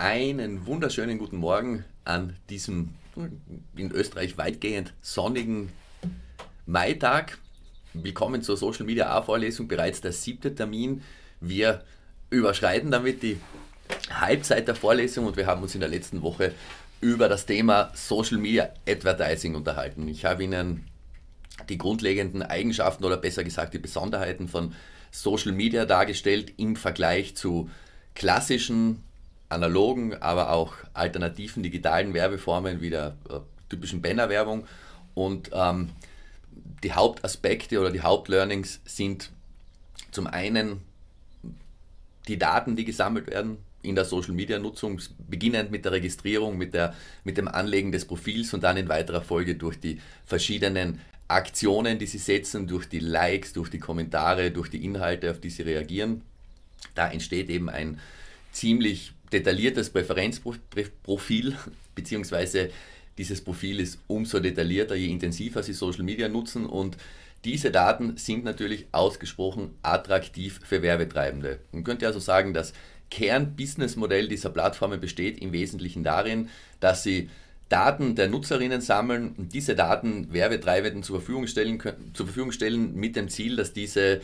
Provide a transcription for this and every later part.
Einen wunderschönen guten Morgen an diesem in Österreich weitgehend sonnigen Maitag. Willkommen zur Social Media A-Vorlesung, bereits der siebte Termin. Wir überschreiten damit die Halbzeit der Vorlesung und wir haben uns in der letzten Woche über das Thema Social Media Advertising unterhalten. Ich habe Ihnen die grundlegenden Eigenschaften oder besser gesagt die Besonderheiten von Social Media dargestellt im Vergleich zu klassischen analogen, aber auch alternativen digitalen Werbeformen wie der äh, typischen Bannerwerbung. Und ähm, die Hauptaspekte oder die Hauptlearnings sind zum einen die Daten, die gesammelt werden in der Social-Media-Nutzung, beginnend mit der Registrierung, mit, der, mit dem Anlegen des Profils und dann in weiterer Folge durch die verschiedenen Aktionen, die sie setzen, durch die Likes, durch die Kommentare, durch die Inhalte, auf die sie reagieren. Da entsteht eben ein ziemlich detailliertes Präferenzprofil, beziehungsweise dieses Profil ist umso detaillierter, je intensiver Sie Social Media nutzen und diese Daten sind natürlich ausgesprochen attraktiv für Werbetreibende. Man könnte also sagen, das Kern-Business-Modell dieser Plattformen besteht im Wesentlichen darin, dass sie Daten der Nutzerinnen sammeln und diese Daten Werbetreibenden zur Verfügung stellen, zur Verfügung stellen mit dem Ziel, dass diese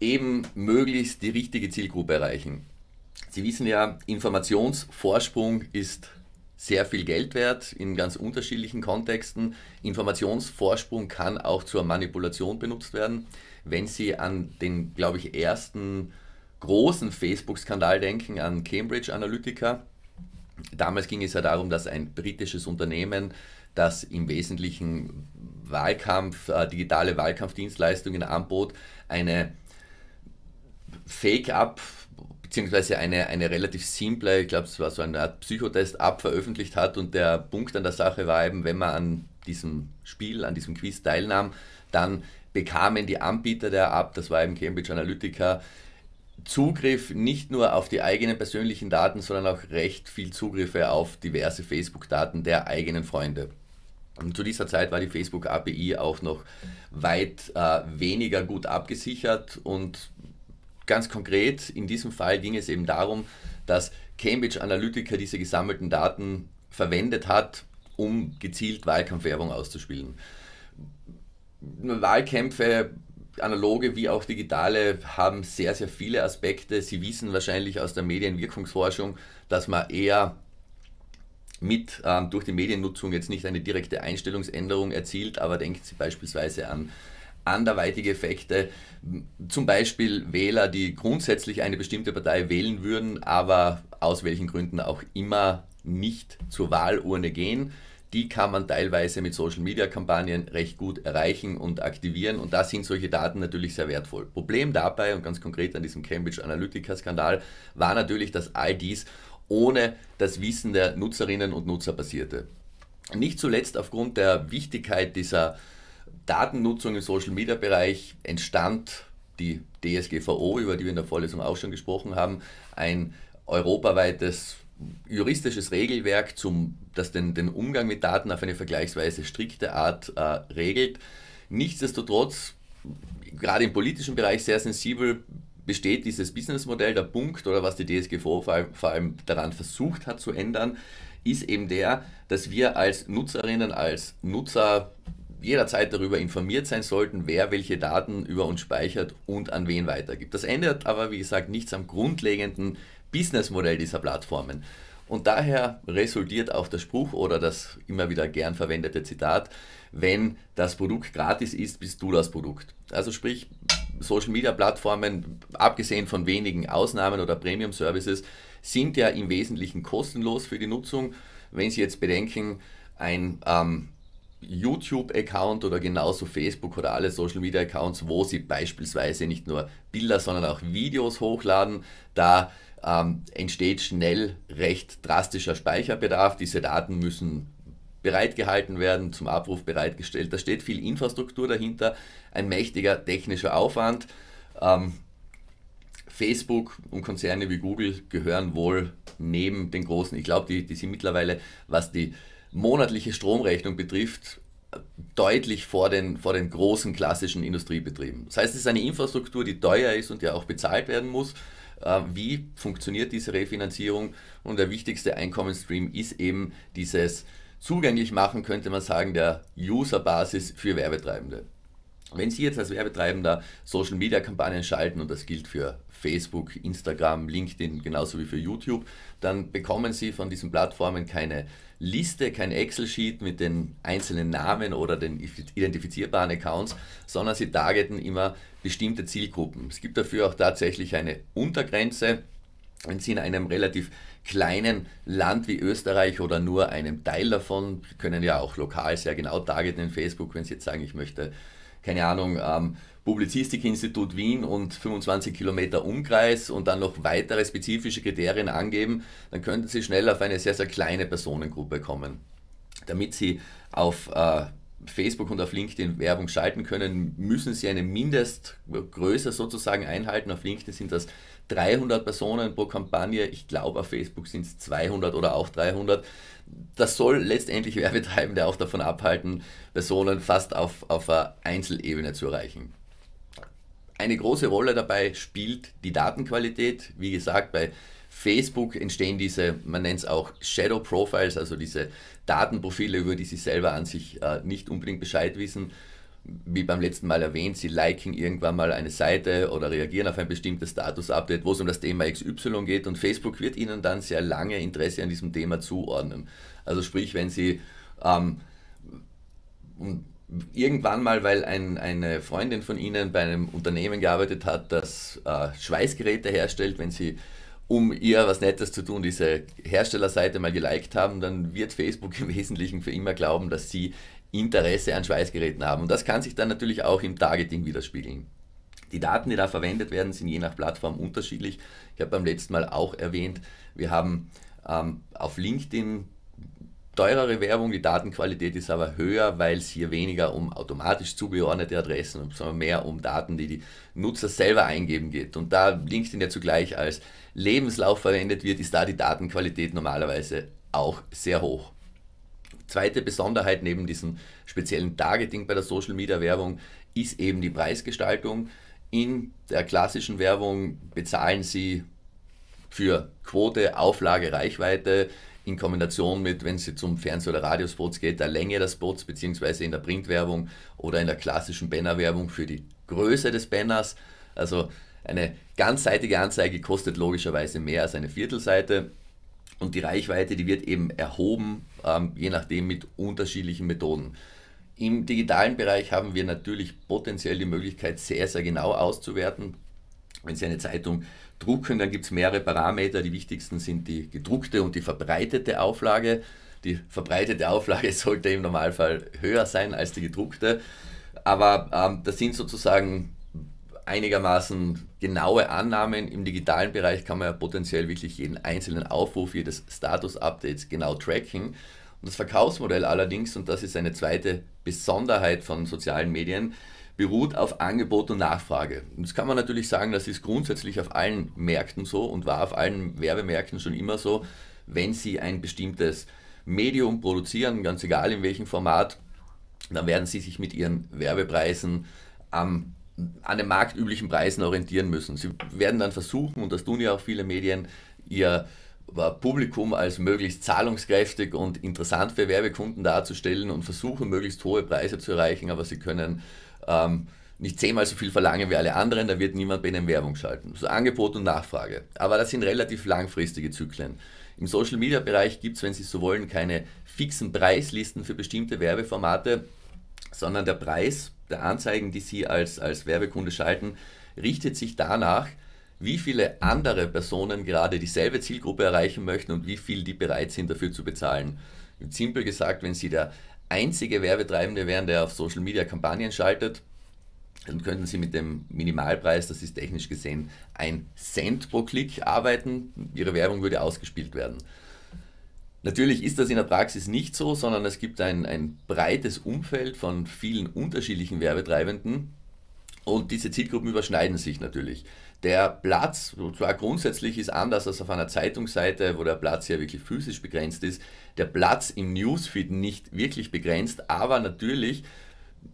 eben möglichst die richtige Zielgruppe erreichen. Sie wissen ja, Informationsvorsprung ist sehr viel Geld wert in ganz unterschiedlichen Kontexten. Informationsvorsprung kann auch zur Manipulation benutzt werden. Wenn Sie an den, glaube ich, ersten großen Facebook-Skandal denken, an Cambridge Analytica, damals ging es ja darum, dass ein britisches Unternehmen, das im Wesentlichen Wahlkampf, äh, digitale Wahlkampfdienstleistungen anbot, eine Fake-Up beziehungsweise eine, eine relativ simple, ich glaube, es war so eine Art Psychotest, ab veröffentlicht hat. Und der Punkt an der Sache war eben, wenn man an diesem Spiel, an diesem Quiz teilnahm, dann bekamen die Anbieter der App, das war eben Cambridge Analytica, Zugriff nicht nur auf die eigenen persönlichen Daten, sondern auch recht viel Zugriffe auf diverse Facebook-Daten der eigenen Freunde. Und zu dieser Zeit war die Facebook-API auch noch weit äh, weniger gut abgesichert und ganz konkret, in diesem Fall ging es eben darum, dass Cambridge Analytica diese gesammelten Daten verwendet hat, um gezielt Wahlkampfwerbung auszuspielen. Wahlkämpfe, analoge wie auch digitale, haben sehr, sehr viele Aspekte. Sie wissen wahrscheinlich aus der Medienwirkungsforschung, dass man eher mit ähm, durch die Mediennutzung jetzt nicht eine direkte Einstellungsänderung erzielt, aber denkt Sie beispielsweise an anderweitige Effekte, zum Beispiel Wähler, die grundsätzlich eine bestimmte Partei wählen würden, aber aus welchen Gründen auch immer nicht zur Wahlurne gehen. Die kann man teilweise mit Social-Media-Kampagnen recht gut erreichen und aktivieren und da sind solche Daten natürlich sehr wertvoll. Problem dabei und ganz konkret an diesem Cambridge Analytica-Skandal war natürlich, dass all dies ohne das Wissen der Nutzerinnen und Nutzer passierte. Nicht zuletzt aufgrund der Wichtigkeit dieser Datennutzung im Social-Media-Bereich entstand die DSGVO, über die wir in der Vorlesung auch schon gesprochen haben, ein europaweites juristisches Regelwerk, zum, das den, den Umgang mit Daten auf eine vergleichsweise strikte Art äh, regelt. Nichtsdestotrotz, gerade im politischen Bereich sehr sensibel, besteht dieses Businessmodell, der Punkt oder was die DSGVO vor allem, vor allem daran versucht hat zu ändern, ist eben der, dass wir als Nutzerinnen, als Nutzer jederzeit darüber informiert sein sollten, wer welche Daten über uns speichert und an wen weitergibt. Das ändert aber, wie gesagt, nichts am grundlegenden Businessmodell dieser Plattformen. Und daher resultiert auch der Spruch oder das immer wieder gern verwendete Zitat, wenn das Produkt gratis ist, bist du das Produkt. Also sprich, Social Media Plattformen, abgesehen von wenigen Ausnahmen oder Premium Services, sind ja im Wesentlichen kostenlos für die Nutzung. Wenn Sie jetzt bedenken, ein ähm, YouTube-Account oder genauso Facebook oder alle Social-Media-Accounts, wo sie beispielsweise nicht nur Bilder, sondern auch Videos hochladen. Da ähm, entsteht schnell recht drastischer Speicherbedarf. Diese Daten müssen bereitgehalten werden, zum Abruf bereitgestellt. Da steht viel Infrastruktur dahinter, ein mächtiger technischer Aufwand. Ähm, Facebook und Konzerne wie Google gehören wohl neben den großen. Ich glaube, die, die sind mittlerweile, was die monatliche Stromrechnung betrifft, deutlich vor den, vor den großen klassischen Industriebetrieben. Das heißt, es ist eine Infrastruktur, die teuer ist und ja auch bezahlt werden muss. Äh, wie funktioniert diese Refinanzierung? Und der wichtigste Einkommensstream ist eben dieses zugänglich machen, könnte man sagen, der Userbasis für Werbetreibende. Wenn Sie jetzt als Werbetreibender Social Media Kampagnen schalten, und das gilt für Facebook, Instagram, LinkedIn, genauso wie für YouTube, dann bekommen Sie von diesen Plattformen keine Liste, kein Excel-Sheet mit den einzelnen Namen oder den identifizierbaren Accounts, sondern Sie targeten immer bestimmte Zielgruppen. Es gibt dafür auch tatsächlich eine Untergrenze. Wenn Sie in einem relativ kleinen Land wie Österreich oder nur einem Teil davon, können ja auch lokal sehr genau targeten in Facebook, wenn Sie jetzt sagen, ich möchte keine Ahnung, ähm, Publizistikinstitut Wien und 25 Kilometer Umkreis und dann noch weitere spezifische Kriterien angeben, dann könnten Sie schnell auf eine sehr, sehr kleine Personengruppe kommen. Damit Sie auf äh, Facebook und auf LinkedIn Werbung schalten können, müssen Sie eine Mindestgröße sozusagen einhalten. Auf LinkedIn sind das 300 Personen pro Kampagne. Ich glaube, auf Facebook sind es 200 oder auch 300. Das soll letztendlich Werbetreibende auch davon abhalten, Personen fast auf, auf äh, Einzelebene zu erreichen eine große Rolle dabei spielt die Datenqualität. Wie gesagt, bei Facebook entstehen diese, man nennt es auch Shadow Profiles, also diese Datenprofile, über die sie selber an sich äh, nicht unbedingt Bescheid wissen. Wie beim letzten Mal erwähnt, sie liken irgendwann mal eine Seite oder reagieren auf ein bestimmtes Status-Update, wo es um das Thema XY geht und Facebook wird ihnen dann sehr lange Interesse an diesem Thema zuordnen. Also sprich, wenn sie ähm, irgendwann mal, weil ein, eine Freundin von Ihnen bei einem Unternehmen gearbeitet hat, das äh, Schweißgeräte herstellt, wenn Sie um ihr was Nettes zu tun, diese Herstellerseite mal geliked haben, dann wird Facebook im Wesentlichen für immer glauben, dass sie Interesse an Schweißgeräten haben. Und das kann sich dann natürlich auch im Targeting widerspiegeln. Die Daten, die da verwendet werden, sind je nach Plattform unterschiedlich. Ich habe beim letzten Mal auch erwähnt, wir haben ähm, auf LinkedIn teurere Werbung, die Datenqualität ist aber höher, weil es hier weniger um automatisch zugeordnete Adressen, sondern mehr um Daten, die die Nutzer selber eingeben geht. Und da LinkedIn ja zugleich als Lebenslauf verwendet wird, ist da die Datenqualität normalerweise auch sehr hoch. Zweite Besonderheit neben diesem speziellen Targeting bei der Social Media Werbung ist eben die Preisgestaltung. In der klassischen Werbung bezahlen Sie für Quote, Auflage, Reichweite in Kombination mit, wenn es zum Fernseh- oder Radiospots geht, der Länge der Spots, beziehungsweise in der Printwerbung oder in der klassischen Bannerwerbung für die Größe des Banners. Also eine ganzseitige Anzeige kostet logischerweise mehr als eine Viertelseite. Und die Reichweite, die wird eben erhoben, ähm, je nachdem mit unterschiedlichen Methoden. Im digitalen Bereich haben wir natürlich potenziell die Möglichkeit, sehr, sehr genau auszuwerten. Wenn Sie eine Zeitung drucken, dann gibt es mehrere Parameter. Die wichtigsten sind die gedruckte und die verbreitete Auflage. Die verbreitete Auflage sollte im Normalfall höher sein als die gedruckte. Aber ähm, das sind sozusagen einigermaßen genaue Annahmen. Im digitalen Bereich kann man ja potenziell wirklich jeden einzelnen Aufruf, jedes Status-Updates genau tracken. Und das Verkaufsmodell allerdings, und das ist eine zweite Besonderheit von sozialen Medien, beruht auf Angebot und Nachfrage. Das kann man natürlich sagen, das ist grundsätzlich auf allen Märkten so und war auf allen Werbemärkten schon immer so, wenn sie ein bestimmtes Medium produzieren, ganz egal in welchem Format, dann werden sie sich mit ihren Werbepreisen am, an den marktüblichen Preisen orientieren müssen. Sie werden dann versuchen, und das tun ja auch viele Medien, ihr äh, Publikum als möglichst zahlungskräftig und interessant für Werbekunden darzustellen und versuchen, möglichst hohe Preise zu erreichen, aber sie können ähm, nicht zehnmal so viel verlangen wie alle anderen, da wird niemand bei Ihnen Werbung schalten. So Angebot und Nachfrage. Aber das sind relativ langfristige Zyklen. Im Social Media Bereich gibt es, wenn Sie so wollen, keine fixen Preislisten für bestimmte Werbeformate, sondern der Preis der Anzeigen, die Sie als, als Werbekunde schalten, richtet sich danach, wie viele andere Personen gerade dieselbe Zielgruppe erreichen möchten und wie viel die bereit sind dafür zu bezahlen. Simpel gesagt, wenn Sie der einzige Werbetreibende wären, der auf Social Media Kampagnen schaltet, dann könnten Sie mit dem Minimalpreis, das ist technisch gesehen ein Cent pro Klick, arbeiten. Ihre Werbung würde ausgespielt werden. Natürlich ist das in der Praxis nicht so, sondern es gibt ein, ein breites Umfeld von vielen unterschiedlichen Werbetreibenden und diese Zielgruppen überschneiden sich natürlich. Der Platz, zwar grundsätzlich ist anders als auf einer Zeitungsseite, wo der Platz ja wirklich physisch begrenzt ist, der Platz im Newsfeed nicht wirklich begrenzt, aber natürlich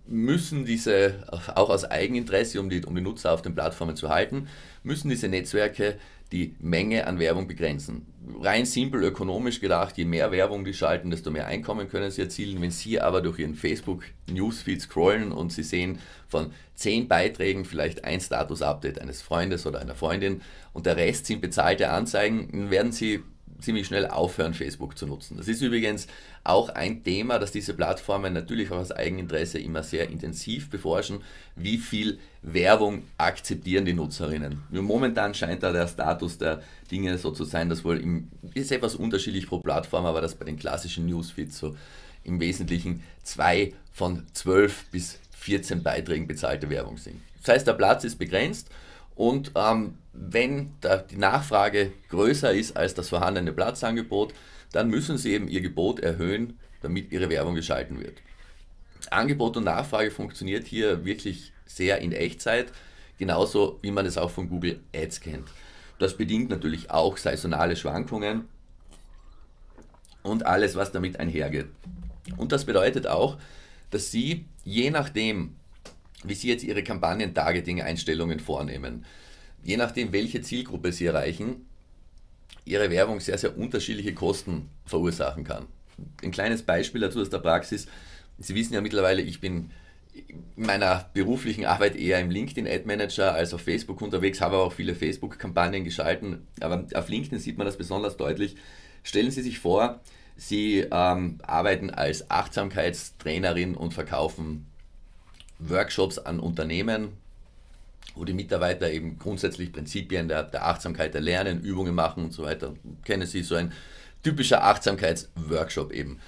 müssen diese, auch aus Eigeninteresse, um die, um die Nutzer auf den Plattformen zu halten, müssen diese Netzwerke die Menge an Werbung begrenzen. Rein simpel ökonomisch gedacht, je mehr Werbung die schalten, desto mehr Einkommen können sie erzielen. Wenn sie aber durch ihren Facebook-Newsfeed scrollen und sie sehen von zehn Beiträgen vielleicht ein Status-Update eines Freundes oder einer Freundin und der Rest sind bezahlte Anzeigen, werden sie ziemlich schnell aufhören, Facebook zu nutzen. Das ist übrigens auch ein Thema, dass diese Plattformen natürlich auch aus Eigeninteresse immer sehr intensiv beforschen, wie viel Werbung akzeptieren die Nutzerinnen. Momentan scheint da der Status der Dinge so zu sein, dass wohl im, ist etwas unterschiedlich pro Plattform, aber dass bei den klassischen Newsfeeds so im Wesentlichen zwei von zwölf bis 14 Beiträgen bezahlte Werbung sind. Das heißt, der Platz ist begrenzt und ähm, wenn die Nachfrage größer ist als das vorhandene Platzangebot, dann müssen sie eben ihr Gebot erhöhen, damit ihre Werbung geschalten wird. Angebot und Nachfrage funktioniert hier wirklich sehr in Echtzeit, genauso wie man es auch von Google Ads kennt. Das bedingt natürlich auch saisonale Schwankungen und alles, was damit einhergeht. Und das bedeutet auch, dass Sie, je nachdem, wie Sie jetzt Ihre Kampagnen-Targeting-Einstellungen vornehmen, je nachdem, welche Zielgruppe sie erreichen, ihre Werbung sehr, sehr unterschiedliche Kosten verursachen kann. Ein kleines Beispiel dazu aus der Praxis. Sie wissen ja mittlerweile, ich bin in meiner beruflichen Arbeit eher im LinkedIn Ad Manager als auf Facebook unterwegs, habe aber auch viele Facebook-Kampagnen geschalten. Aber auf LinkedIn sieht man das besonders deutlich. Stellen Sie sich vor, Sie ähm, arbeiten als Achtsamkeitstrainerin und verkaufen Workshops an Unternehmen, wo die Mitarbeiter eben grundsätzlich Prinzipien der, der Achtsamkeit erlernen, Übungen machen und so weiter. Kennen Sie so ein typischer Achtsamkeitsworkshop eben.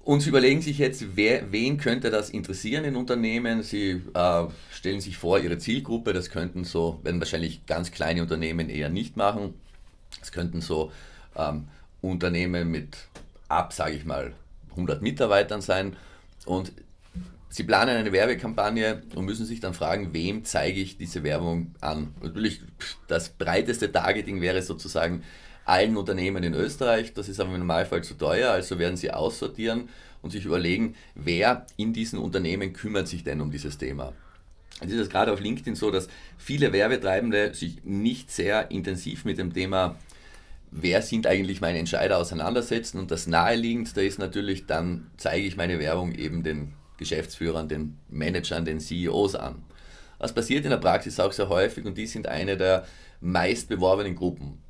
Und Sie überlegen sich jetzt, wer, wen könnte das interessieren in Unternehmen. Sie äh, stellen sich vor, Ihre Zielgruppe, das könnten so, werden wahrscheinlich ganz kleine Unternehmen eher nicht machen. Es könnten so ähm, Unternehmen mit ab, sage ich mal, 100 Mitarbeitern sein. Und Sie planen eine Werbekampagne und müssen sich dann fragen, wem zeige ich diese Werbung an? Natürlich, das breiteste Targeting wäre sozusagen allen Unternehmen in Österreich. Das ist aber im Normalfall zu teuer, also werden sie aussortieren und sich überlegen, wer in diesen Unternehmen kümmert sich denn um dieses Thema. Es ist gerade auf LinkedIn so, dass viele Werbetreibende sich nicht sehr intensiv mit dem Thema wer sind eigentlich meine Entscheider auseinandersetzen und das naheliegendste ist natürlich, dann zeige ich meine Werbung eben den Geschäftsführern, den Managern, den CEOs an. Was passiert in der Praxis auch sehr häufig und die sind eine der meist beworbenen Gruppen.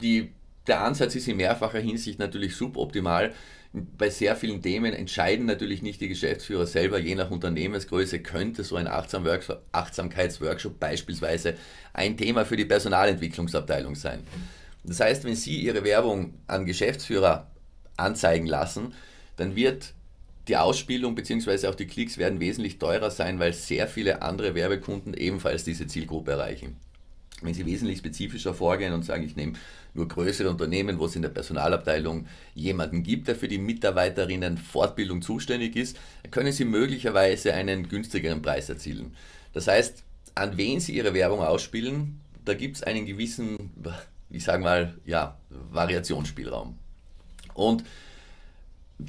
Die, der Ansatz ist in mehrfacher Hinsicht natürlich suboptimal. Bei sehr vielen Themen entscheiden natürlich nicht die Geschäftsführer selber. Je nach Unternehmensgröße könnte so ein Achtsam Achtsamkeitsworkshop beispielsweise ein Thema für die Personalentwicklungsabteilung sein. Das heißt, wenn Sie Ihre Werbung an Geschäftsführer anzeigen lassen, dann wird die Ausspielung bzw. auch die Klicks werden wesentlich teurer sein, weil sehr viele andere Werbekunden ebenfalls diese Zielgruppe erreichen. Wenn Sie wesentlich spezifischer vorgehen und sagen, ich nehme nur größere Unternehmen, wo es in der Personalabteilung jemanden gibt, der für die Mitarbeiterinnen Fortbildung zuständig ist, können Sie möglicherweise einen günstigeren Preis erzielen. Das heißt, an wen Sie Ihre Werbung ausspielen, da gibt es einen gewissen, ich sage mal, ja, Variationsspielraum. Und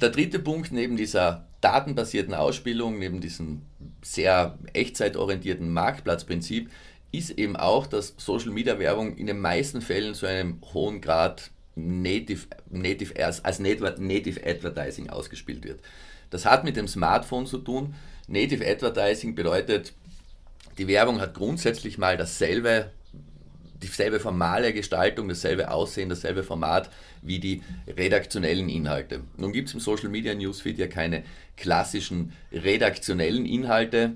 der dritte Punkt neben dieser datenbasierten Ausspielung, neben diesem sehr echtzeitorientierten Marktplatzprinzip, ist eben auch, dass Social Media Werbung in den meisten Fällen zu einem hohen Grad native, native als Native Advertising ausgespielt wird. Das hat mit dem Smartphone zu tun. Native Advertising bedeutet, die Werbung hat grundsätzlich mal dasselbe dieselbe formale Gestaltung, dasselbe Aussehen, dasselbe Format wie die redaktionellen Inhalte. Nun gibt es im Social Media Newsfeed ja keine klassischen redaktionellen Inhalte,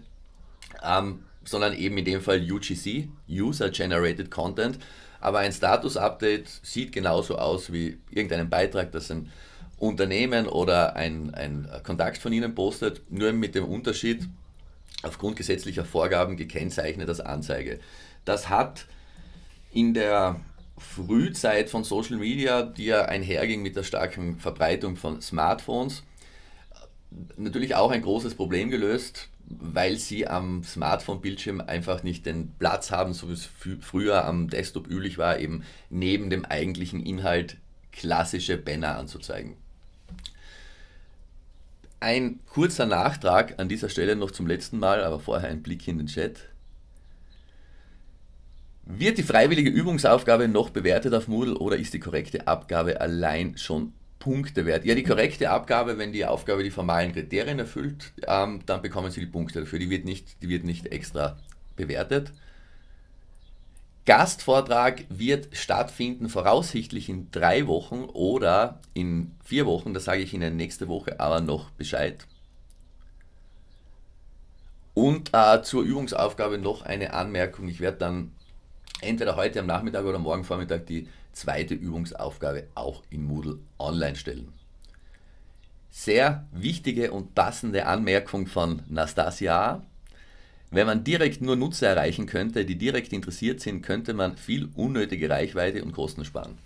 ähm, sondern eben in dem Fall UGC, User Generated Content. Aber ein Status Update sieht genauso aus wie irgendeinen Beitrag, das ein Unternehmen oder ein, ein Kontakt von Ihnen postet, nur mit dem Unterschied, aufgrund gesetzlicher Vorgaben gekennzeichnet als Anzeige. Das hat in der Frühzeit von Social Media, die ja einherging mit der starken Verbreitung von Smartphones, natürlich auch ein großes Problem gelöst, weil sie am Smartphone-Bildschirm einfach nicht den Platz haben, so wie es früher am Desktop üblich war, eben neben dem eigentlichen Inhalt klassische Banner anzuzeigen. Ein kurzer Nachtrag an dieser Stelle noch zum letzten Mal, aber vorher ein Blick in den Chat. Wird die freiwillige Übungsaufgabe noch bewertet auf Moodle oder ist die korrekte Abgabe allein schon Punkte wert? Ja, die korrekte Abgabe, wenn die Aufgabe die formalen Kriterien erfüllt, ähm, dann bekommen Sie die Punkte dafür. Die wird nicht, die wird nicht extra bewertet. Gastvortrag wird stattfinden, voraussichtlich in drei Wochen oder in vier Wochen. Da sage ich Ihnen nächste Woche aber noch Bescheid. Und äh, zur Übungsaufgabe noch eine Anmerkung. Ich werde dann entweder heute am Nachmittag oder morgen Vormittag die zweite Übungsaufgabe auch in Moodle online stellen. Sehr wichtige und passende Anmerkung von Nastasia. Wenn man direkt nur Nutzer erreichen könnte, die direkt interessiert sind, könnte man viel unnötige Reichweite und Kosten sparen.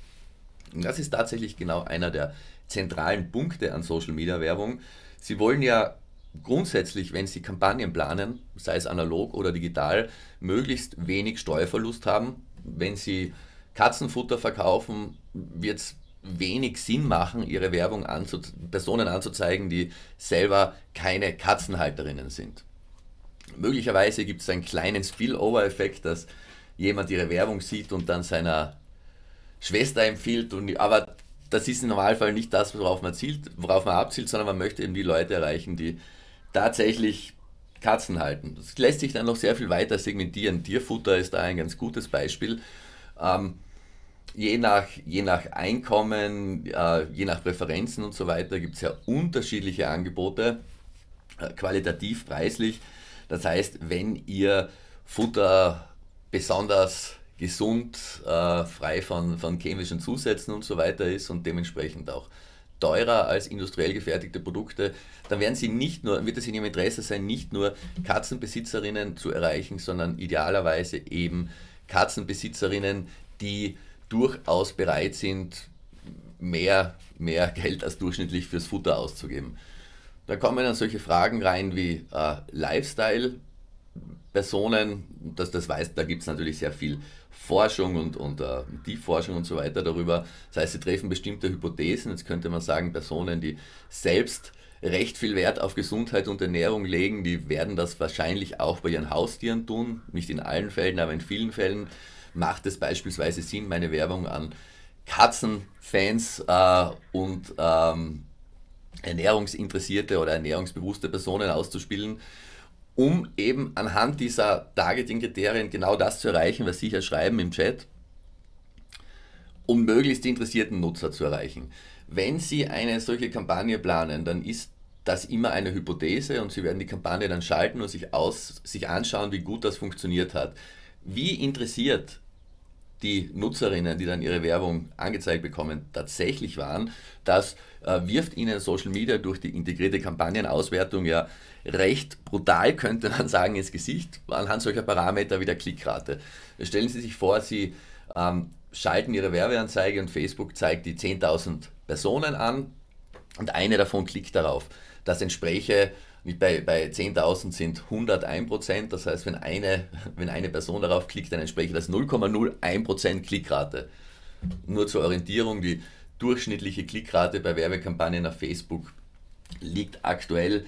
Und das ist tatsächlich genau einer der zentralen Punkte an Social Media Werbung. Sie wollen ja grundsätzlich, wenn Sie Kampagnen planen, sei es analog oder digital, möglichst wenig Steuerverlust haben. Wenn Sie Katzenfutter verkaufen, wird es wenig Sinn machen, ihre Werbung anzu Personen anzuzeigen, die selber keine Katzenhalterinnen sind. Möglicherweise gibt es einen kleinen Spillover-Effekt, dass jemand ihre Werbung sieht und dann seiner Schwester empfiehlt, und, aber das ist im Normalfall nicht das, worauf man zielt, worauf man abzielt, sondern man möchte eben die Leute erreichen, die tatsächlich Katzen halten. Das lässt sich dann noch sehr viel weiter segmentieren. Tierfutter ist da ein ganz gutes Beispiel. Ähm, je, nach, je nach Einkommen, äh, je nach Präferenzen und so weiter gibt es ja unterschiedliche Angebote, äh, qualitativ, preislich. Das heißt, wenn ihr Futter besonders gesund, äh, frei von, von chemischen Zusätzen und so weiter ist und dementsprechend auch teurer als industriell gefertigte Produkte, dann werden sie nicht nur, wird es in ihrem Interesse sein, nicht nur Katzenbesitzerinnen zu erreichen, sondern idealerweise eben Katzenbesitzerinnen, die durchaus bereit sind, mehr, mehr Geld als durchschnittlich fürs Futter auszugeben. Da kommen dann solche Fragen rein wie äh, Lifestyle-Personen, das, das weiß, da gibt es natürlich sehr viel Forschung und, und äh, die Forschung und so weiter darüber. Das heißt, sie treffen bestimmte Hypothesen. Jetzt könnte man sagen, Personen, die selbst recht viel Wert auf Gesundheit und Ernährung legen, die werden das wahrscheinlich auch bei ihren Haustieren tun. Nicht in allen Fällen, aber in vielen Fällen macht es beispielsweise Sinn, meine Werbung an Katzenfans äh, und ähm, Ernährungsinteressierte oder ernährungsbewusste Personen auszuspielen um eben anhand dieser Targeting-Kriterien genau das zu erreichen, was Sie hier schreiben im Chat, um möglichst die interessierten Nutzer zu erreichen. Wenn Sie eine solche Kampagne planen, dann ist das immer eine Hypothese und Sie werden die Kampagne dann schalten und sich, aus, sich anschauen, wie gut das funktioniert hat. Wie interessiert die Nutzerinnen, die dann ihre Werbung angezeigt bekommen, tatsächlich waren. Das äh, wirft ihnen Social Media durch die integrierte Kampagnenauswertung ja recht brutal, könnte man sagen, ins Gesicht, anhand solcher Parameter wie der Klickrate. Stellen Sie sich vor, Sie ähm, schalten Ihre Werbeanzeige und Facebook zeigt die 10.000 Personen an und eine davon klickt darauf. Das entspräche mit bei, bei 10.000 sind 101%, das heißt, wenn eine, wenn eine Person darauf klickt, dann entspricht das 0,01% Klickrate. Nur zur Orientierung, die durchschnittliche Klickrate bei Werbekampagnen auf Facebook liegt aktuell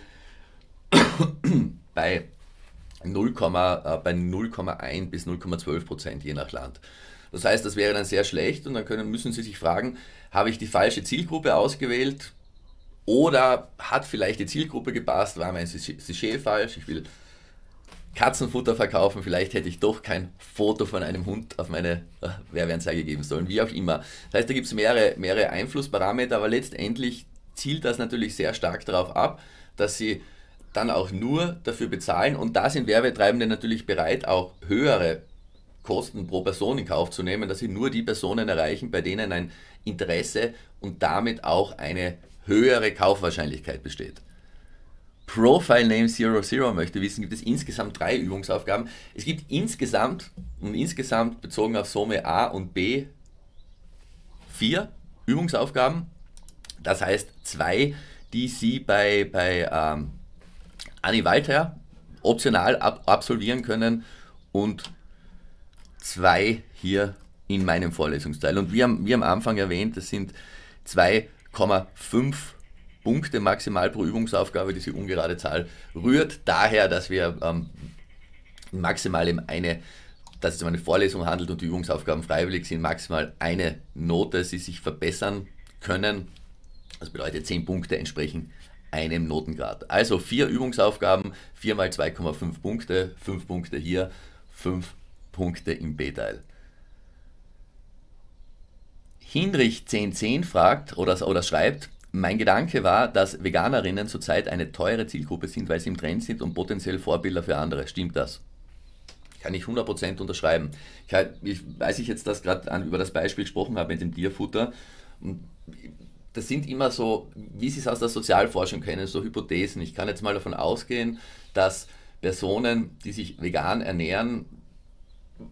bei 0, äh, bei 0,1 bis 0,12 je nach Land. Das heißt, das wäre dann sehr schlecht und dann können, müssen Sie sich fragen, habe ich die falsche Zielgruppe ausgewählt? Oder hat vielleicht die Zielgruppe gepasst, war mein Sujet falsch, ich will Katzenfutter verkaufen, vielleicht hätte ich doch kein Foto von einem Hund auf meine äh, Werbeanzeige geben sollen, wie auch immer. Das heißt, da gibt es mehrere, mehrere Einflussparameter, aber letztendlich zielt das natürlich sehr stark darauf ab, dass sie dann auch nur dafür bezahlen und da sind Werbetreibende natürlich bereit, auch höhere Kosten pro Person in Kauf zu nehmen, dass sie nur die Personen erreichen, bei denen ein Interesse und damit auch eine höhere Kaufwahrscheinlichkeit besteht. Profile Name 00 möchte wissen, gibt es insgesamt drei Übungsaufgaben. Es gibt insgesamt und insgesamt bezogen auf Summe A und B vier Übungsaufgaben. Das heißt zwei, die Sie bei, bei ähm, Anni Walter optional ab absolvieren können und zwei hier in meinem Vorlesungsteil. Und wie am, wie am Anfang erwähnt, das sind zwei 5 Punkte maximal pro Übungsaufgabe, diese ungerade Zahl, rührt daher, dass wir ähm, maximal eben eine, dass es um eine Vorlesung handelt und die Übungsaufgaben freiwillig sind, maximal eine Note, sie sich verbessern können. Das bedeutet, 10 Punkte entsprechen einem Notengrad. Also vier Übungsaufgaben, 4 mal 2,5 Punkte, 5 Punkte hier, 5 Punkte im B-Teil. Hinrich1010 fragt oder, oder schreibt, mein Gedanke war, dass Veganerinnen zurzeit eine teure Zielgruppe sind, weil sie im Trend sind und potenziell Vorbilder für andere. Stimmt das? Kann ich 100% unterschreiben. Ich, halt, ich, weiß ich jetzt, dass gerade über das Beispiel gesprochen habe mit dem Tierfutter. das sind immer so, wie Sie es aus der Sozialforschung kennen, so Hypothesen. Ich kann jetzt mal davon ausgehen, dass Personen, die sich vegan ernähren,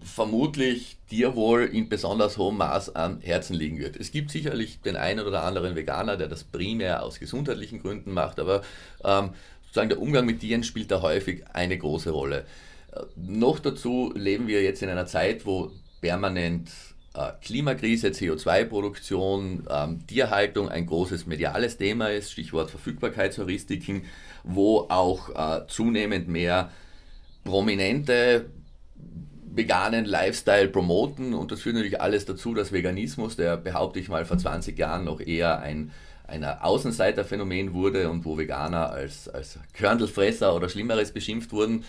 vermutlich dir wohl in besonders hohem Maß am Herzen liegen wird. Es gibt sicherlich den einen oder anderen Veganer, der das primär aus gesundheitlichen Gründen macht, aber ähm, sozusagen der Umgang mit Tieren spielt da häufig eine große Rolle. Äh, noch dazu leben wir jetzt in einer Zeit, wo permanent äh, Klimakrise, CO2-Produktion, ähm, Tierhaltung ein großes mediales Thema ist, Stichwort Verfügbarkeitsheuristiken, wo auch äh, zunehmend mehr prominente veganen Lifestyle promoten und das führt natürlich alles dazu, dass Veganismus, der behaupte ich mal vor 20 Jahren noch eher ein ein Außenseiterphänomen wurde und wo Veganer als, als Körndelfresser oder Schlimmeres beschimpft wurden,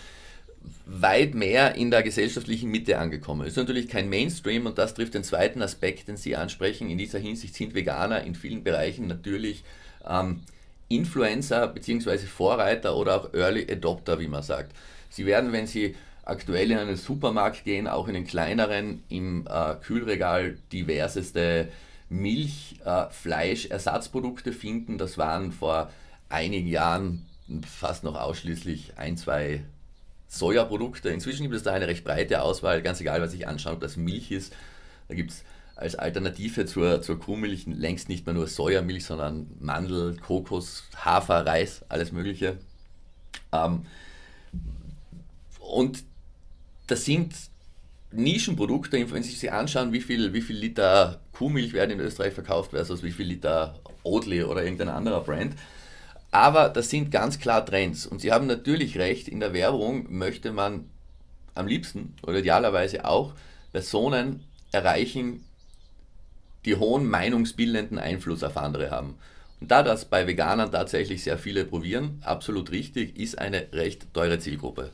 weit mehr in der gesellschaftlichen Mitte angekommen. Ist natürlich kein Mainstream und das trifft den zweiten Aspekt, den Sie ansprechen. In dieser Hinsicht sind Veganer in vielen Bereichen natürlich ähm, Influencer bzw. Vorreiter oder auch Early Adopter, wie man sagt. Sie werden, wenn Sie aktuell in einen Supermarkt gehen, auch in den kleineren, im äh, Kühlregal diverseste Milch, äh, Fleisch, Ersatzprodukte finden. Das waren vor einigen Jahren fast noch ausschließlich ein, zwei Sojaprodukte. Inzwischen gibt es da eine recht breite Auswahl, ganz egal, was ich anschaue, ob das Milch ist. Da gibt es als Alternative zur, zur Kuhmilch längst nicht mehr nur Sojamilch, sondern Mandel, Kokos, Hafer, Reis, alles Mögliche. Ähm, und das sind Nischenprodukte, wenn Sie sich anschauen, wie viel, wie viel Liter Kuhmilch werden in Österreich verkauft versus wie viel Liter Oatly oder irgendein anderer Brand. Aber das sind ganz klar Trends. Und Sie haben natürlich recht, in der Werbung möchte man am liebsten oder idealerweise auch Personen erreichen, die hohen meinungsbildenden Einfluss auf andere haben. Und da das bei Veganern tatsächlich sehr viele probieren, absolut richtig, ist eine recht teure Zielgruppe.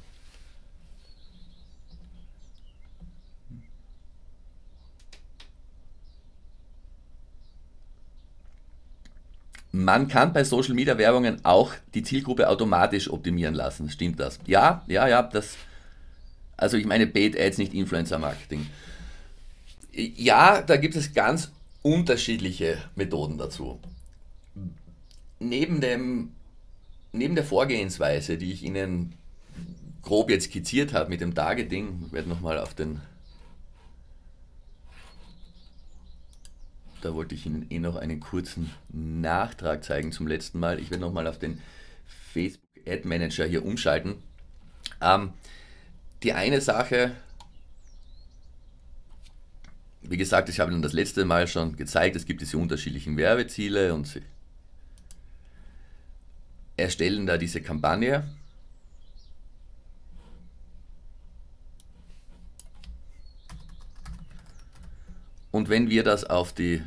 Man kann bei Social Media Werbungen auch die Zielgruppe automatisch optimieren lassen. Stimmt das? Ja, ja, ja. Das, also ich meine Paid Ads, nicht Influencer Marketing. Ja, da gibt es ganz unterschiedliche Methoden dazu. Neben, dem, neben der Vorgehensweise, die ich Ihnen grob jetzt skizziert habe mit dem Targeting, ich werde nochmal auf den da wollte ich Ihnen eh noch einen kurzen Nachtrag zeigen zum letzten Mal. Ich werde nochmal auf den Facebook Ad Manager hier umschalten. Ähm, die eine Sache, wie gesagt, ich habe Ihnen das letzte Mal schon gezeigt, es gibt diese unterschiedlichen Werbeziele und Sie erstellen da diese Kampagne Und wenn wir das auf die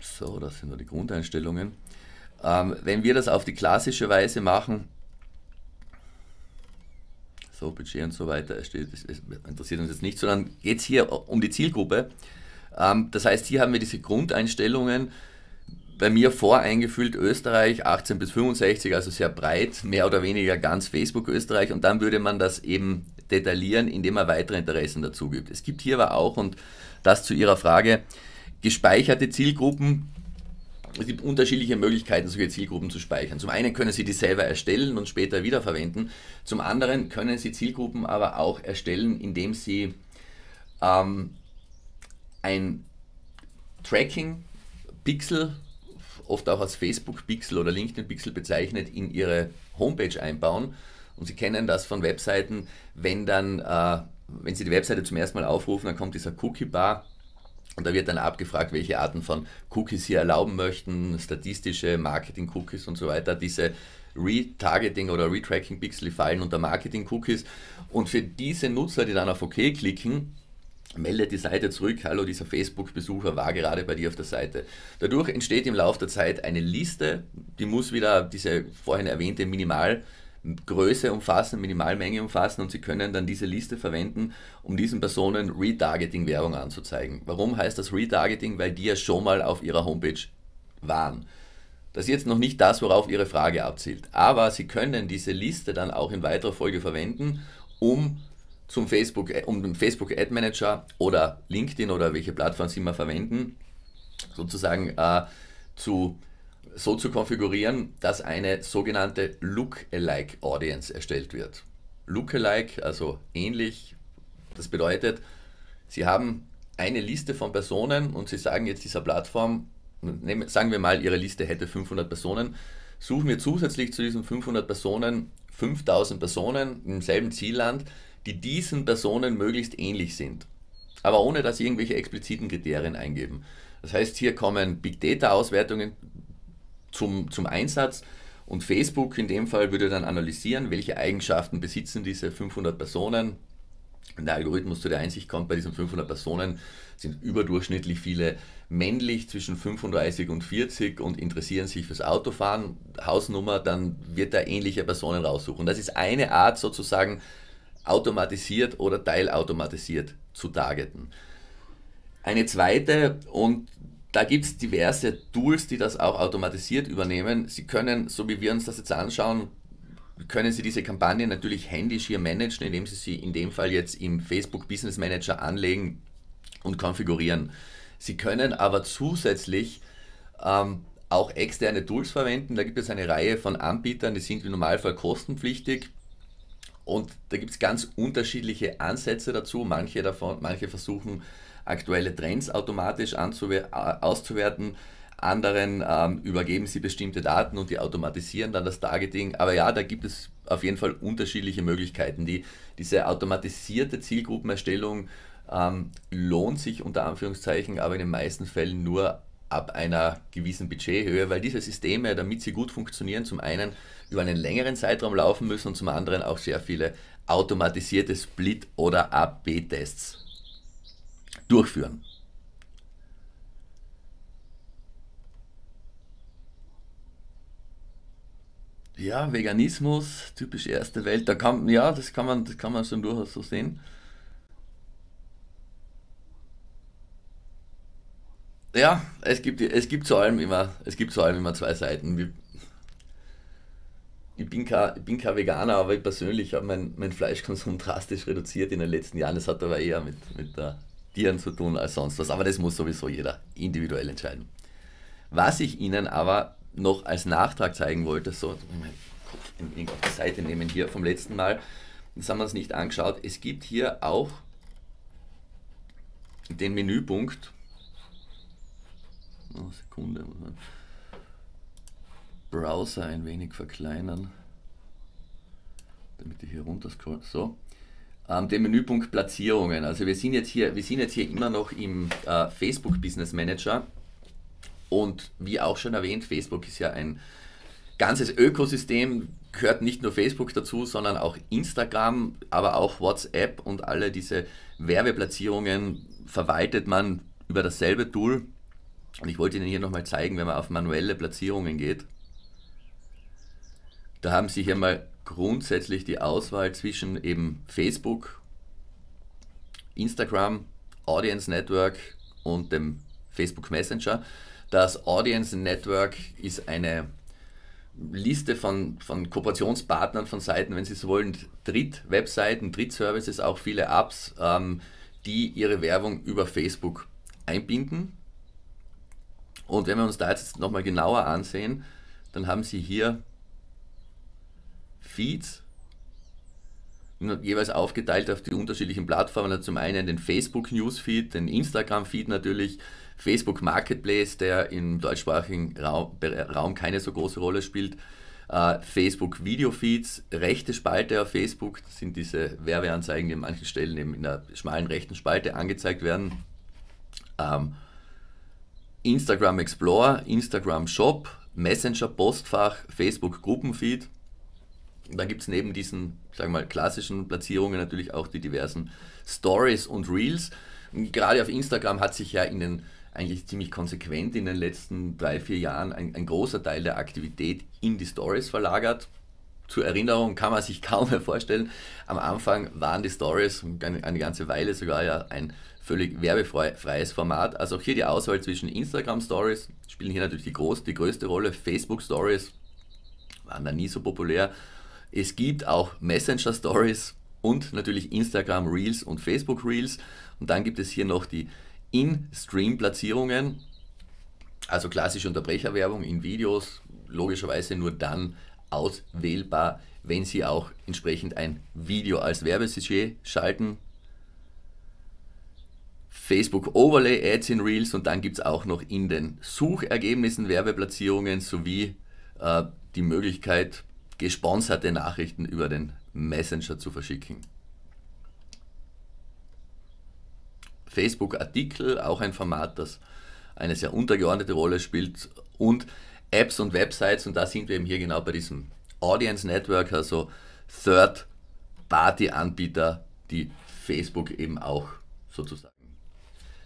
So, das sind nur die Grundeinstellungen. Ähm, wenn wir das auf die klassische Weise machen, so Budget und so weiter, es steht, es, es interessiert uns jetzt nicht, sondern geht es hier um die Zielgruppe. Ähm, das heißt, hier haben wir diese Grundeinstellungen, bei mir voreingefühlt Österreich 18 bis 65, also sehr breit, mehr oder weniger ganz Facebook Österreich und dann würde man das eben detaillieren, indem man weitere Interessen dazu gibt. Es gibt hier aber auch, und das zu Ihrer Frage, gespeicherte Zielgruppen. Es gibt unterschiedliche Möglichkeiten, solche Zielgruppen zu speichern. Zum einen können Sie die selber erstellen und später wiederverwenden. Zum anderen können Sie Zielgruppen aber auch erstellen, indem Sie ähm, ein Tracking Pixel oft auch als Facebook-Pixel oder LinkedIn-Pixel bezeichnet, in ihre Homepage einbauen. Und Sie kennen das von Webseiten, wenn dann, äh, wenn Sie die Webseite zum ersten Mal aufrufen, dann kommt dieser Cookie-Bar und da wird dann abgefragt, welche Arten von Cookies Sie erlauben möchten, statistische Marketing-Cookies und so weiter. Diese Retargeting oder Retracking-Pixel fallen unter Marketing-Cookies. Und für diese Nutzer, die dann auf OK klicken, meldet die Seite zurück, hallo, dieser Facebook-Besucher war gerade bei dir auf der Seite. Dadurch entsteht im Laufe der Zeit eine Liste, die muss wieder diese vorhin erwähnte Minimalgröße umfassen, Minimalmenge umfassen und Sie können dann diese Liste verwenden, um diesen Personen Retargeting-Werbung anzuzeigen. Warum heißt das Retargeting? Weil die ja schon mal auf Ihrer Homepage waren. Das ist jetzt noch nicht das, worauf Ihre Frage abzielt, aber Sie können diese Liste dann auch in weiterer Folge verwenden, um zum Facebook, äh, um den Facebook Ad Manager oder LinkedIn oder welche Plattform Sie immer verwenden, sozusagen äh, zu, so zu konfigurieren, dass eine sogenannte Lookalike Audience erstellt wird. Lookalike, also ähnlich, das bedeutet, Sie haben eine Liste von Personen und Sie sagen jetzt dieser Plattform, sagen wir mal, Ihre Liste hätte 500 Personen, suchen wir zusätzlich zu diesen 500 Personen 5000 Personen im selben Zielland, die diesen Personen möglichst ähnlich sind, aber ohne dass sie irgendwelche expliziten Kriterien eingeben. Das heißt, hier kommen Big Data-Auswertungen zum, zum Einsatz und Facebook in dem Fall würde dann analysieren, welche Eigenschaften besitzen diese 500 Personen. Wenn der Algorithmus zu der Einsicht kommt, bei diesen 500 Personen sind überdurchschnittlich viele männlich zwischen 35 und 40 und interessieren sich fürs Autofahren, Hausnummer, dann wird er ähnliche Personen raussuchen. Das ist eine Art sozusagen automatisiert oder teilautomatisiert zu targeten. Eine zweite, und da gibt es diverse Tools, die das auch automatisiert übernehmen. Sie können, so wie wir uns das jetzt anschauen, können Sie diese Kampagne natürlich händisch hier managen, indem Sie sie in dem Fall jetzt im Facebook Business Manager anlegen und konfigurieren. Sie können aber zusätzlich ähm, auch externe Tools verwenden. Da gibt es eine Reihe von Anbietern, die sind im Normalfall kostenpflichtig. Und da gibt es ganz unterschiedliche Ansätze dazu. Manche davon, manche versuchen aktuelle Trends automatisch auszuwerten. Anderen ähm, übergeben sie bestimmte Daten und die automatisieren dann das Targeting. Aber ja, da gibt es auf jeden Fall unterschiedliche Möglichkeiten. Die, diese automatisierte Zielgruppenerstellung ähm, lohnt sich unter Anführungszeichen, aber in den meisten Fällen nur ab einer gewissen Budgethöhe, weil diese Systeme, damit sie gut funktionieren, zum einen über einen längeren Zeitraum laufen müssen und zum anderen auch sehr viele automatisierte Split- oder AB-Tests durchführen. Ja, Veganismus, typisch erste Welt, da kann, ja, das kann man, das kann man schon durchaus so sehen. Ja, es gibt, es gibt zu allem immer, es gibt zu allem immer zwei Seiten. Ich bin kein, ich bin kein Veganer, aber ich persönlich habe meinen mein Fleischkonsum drastisch reduziert in den letzten Jahren. Das hat aber eher mit, mit äh, Tieren zu tun als sonst was. Aber das muss sowieso jeder individuell entscheiden. Was ich Ihnen aber noch als Nachtrag zeigen wollte, so meinen Kopf in, in auf die Seite nehmen hier vom letzten Mal, das haben wir uns nicht angeschaut. Es gibt hier auch den Menüpunkt Oh, Sekunde, Browser ein wenig verkleinern, damit ich hier runter scroll. So. Ähm, den Menüpunkt Platzierungen. Also wir sind jetzt hier, wir sind jetzt hier immer noch im äh, Facebook Business Manager. Und wie auch schon erwähnt, Facebook ist ja ein ganzes Ökosystem, gehört nicht nur Facebook dazu, sondern auch Instagram, aber auch WhatsApp und alle diese Werbeplatzierungen verwaltet man über dasselbe Tool. Und ich wollte Ihnen hier nochmal zeigen, wenn man auf manuelle Platzierungen geht, da haben Sie hier mal grundsätzlich die Auswahl zwischen eben Facebook, Instagram, Audience Network und dem Facebook Messenger. Das Audience Network ist eine Liste von, von Kooperationspartnern von Seiten, wenn Sie so wollen, Drittwebseiten, Drittservices, auch viele Apps, ähm, die ihre Werbung über Facebook einbinden. Und wenn wir uns da jetzt nochmal genauer ansehen, dann haben Sie hier Feeds, jeweils aufgeteilt auf die unterschiedlichen Plattformen. Also zum einen den Facebook Newsfeed, den Instagram Feed natürlich, Facebook Marketplace, der im deutschsprachigen Raum, Raum keine so große Rolle spielt, äh, Facebook Video Feeds, rechte Spalte auf Facebook, das sind diese Werbeanzeigen, die an manchen Stellen eben in der schmalen rechten Spalte angezeigt werden. Ähm, Instagram Explore, Instagram Shop, Messenger Postfach, Facebook Gruppenfeed. Und dann gibt es neben diesen, sagen wir mal, klassischen Platzierungen natürlich auch die diversen Stories und Reels. Und gerade auf Instagram hat sich ja in den eigentlich ziemlich konsequent in den letzten drei, vier Jahren ein, ein großer Teil der Aktivität in die Stories verlagert zur Erinnerung kann man sich kaum mehr vorstellen. Am Anfang waren die Stories eine ganze Weile sogar ja ein völlig werbefreies Format. Also auch hier die Auswahl zwischen Instagram Stories, spielen hier natürlich die, groß, die größte Rolle, Facebook Stories, waren da nie so populär. Es gibt auch Messenger Stories und natürlich Instagram Reels und Facebook Reels. Und dann gibt es hier noch die In-Stream-Platzierungen, also klassische Unterbrecherwerbung in Videos, logischerweise nur dann auswählbar, wenn Sie auch entsprechend ein Video als Werbesujet schalten Facebook Overlay Ads in Reels und dann gibt es auch noch in den Suchergebnissen Werbeplatzierungen sowie äh, die Möglichkeit, gesponserte Nachrichten über den Messenger zu verschicken. Facebook Artikel, auch ein Format, das eine sehr untergeordnete Rolle spielt und Apps und Websites und da sind wir eben hier genau bei diesem Audience Network, also Third Party Anbieter, die Facebook eben auch sozusagen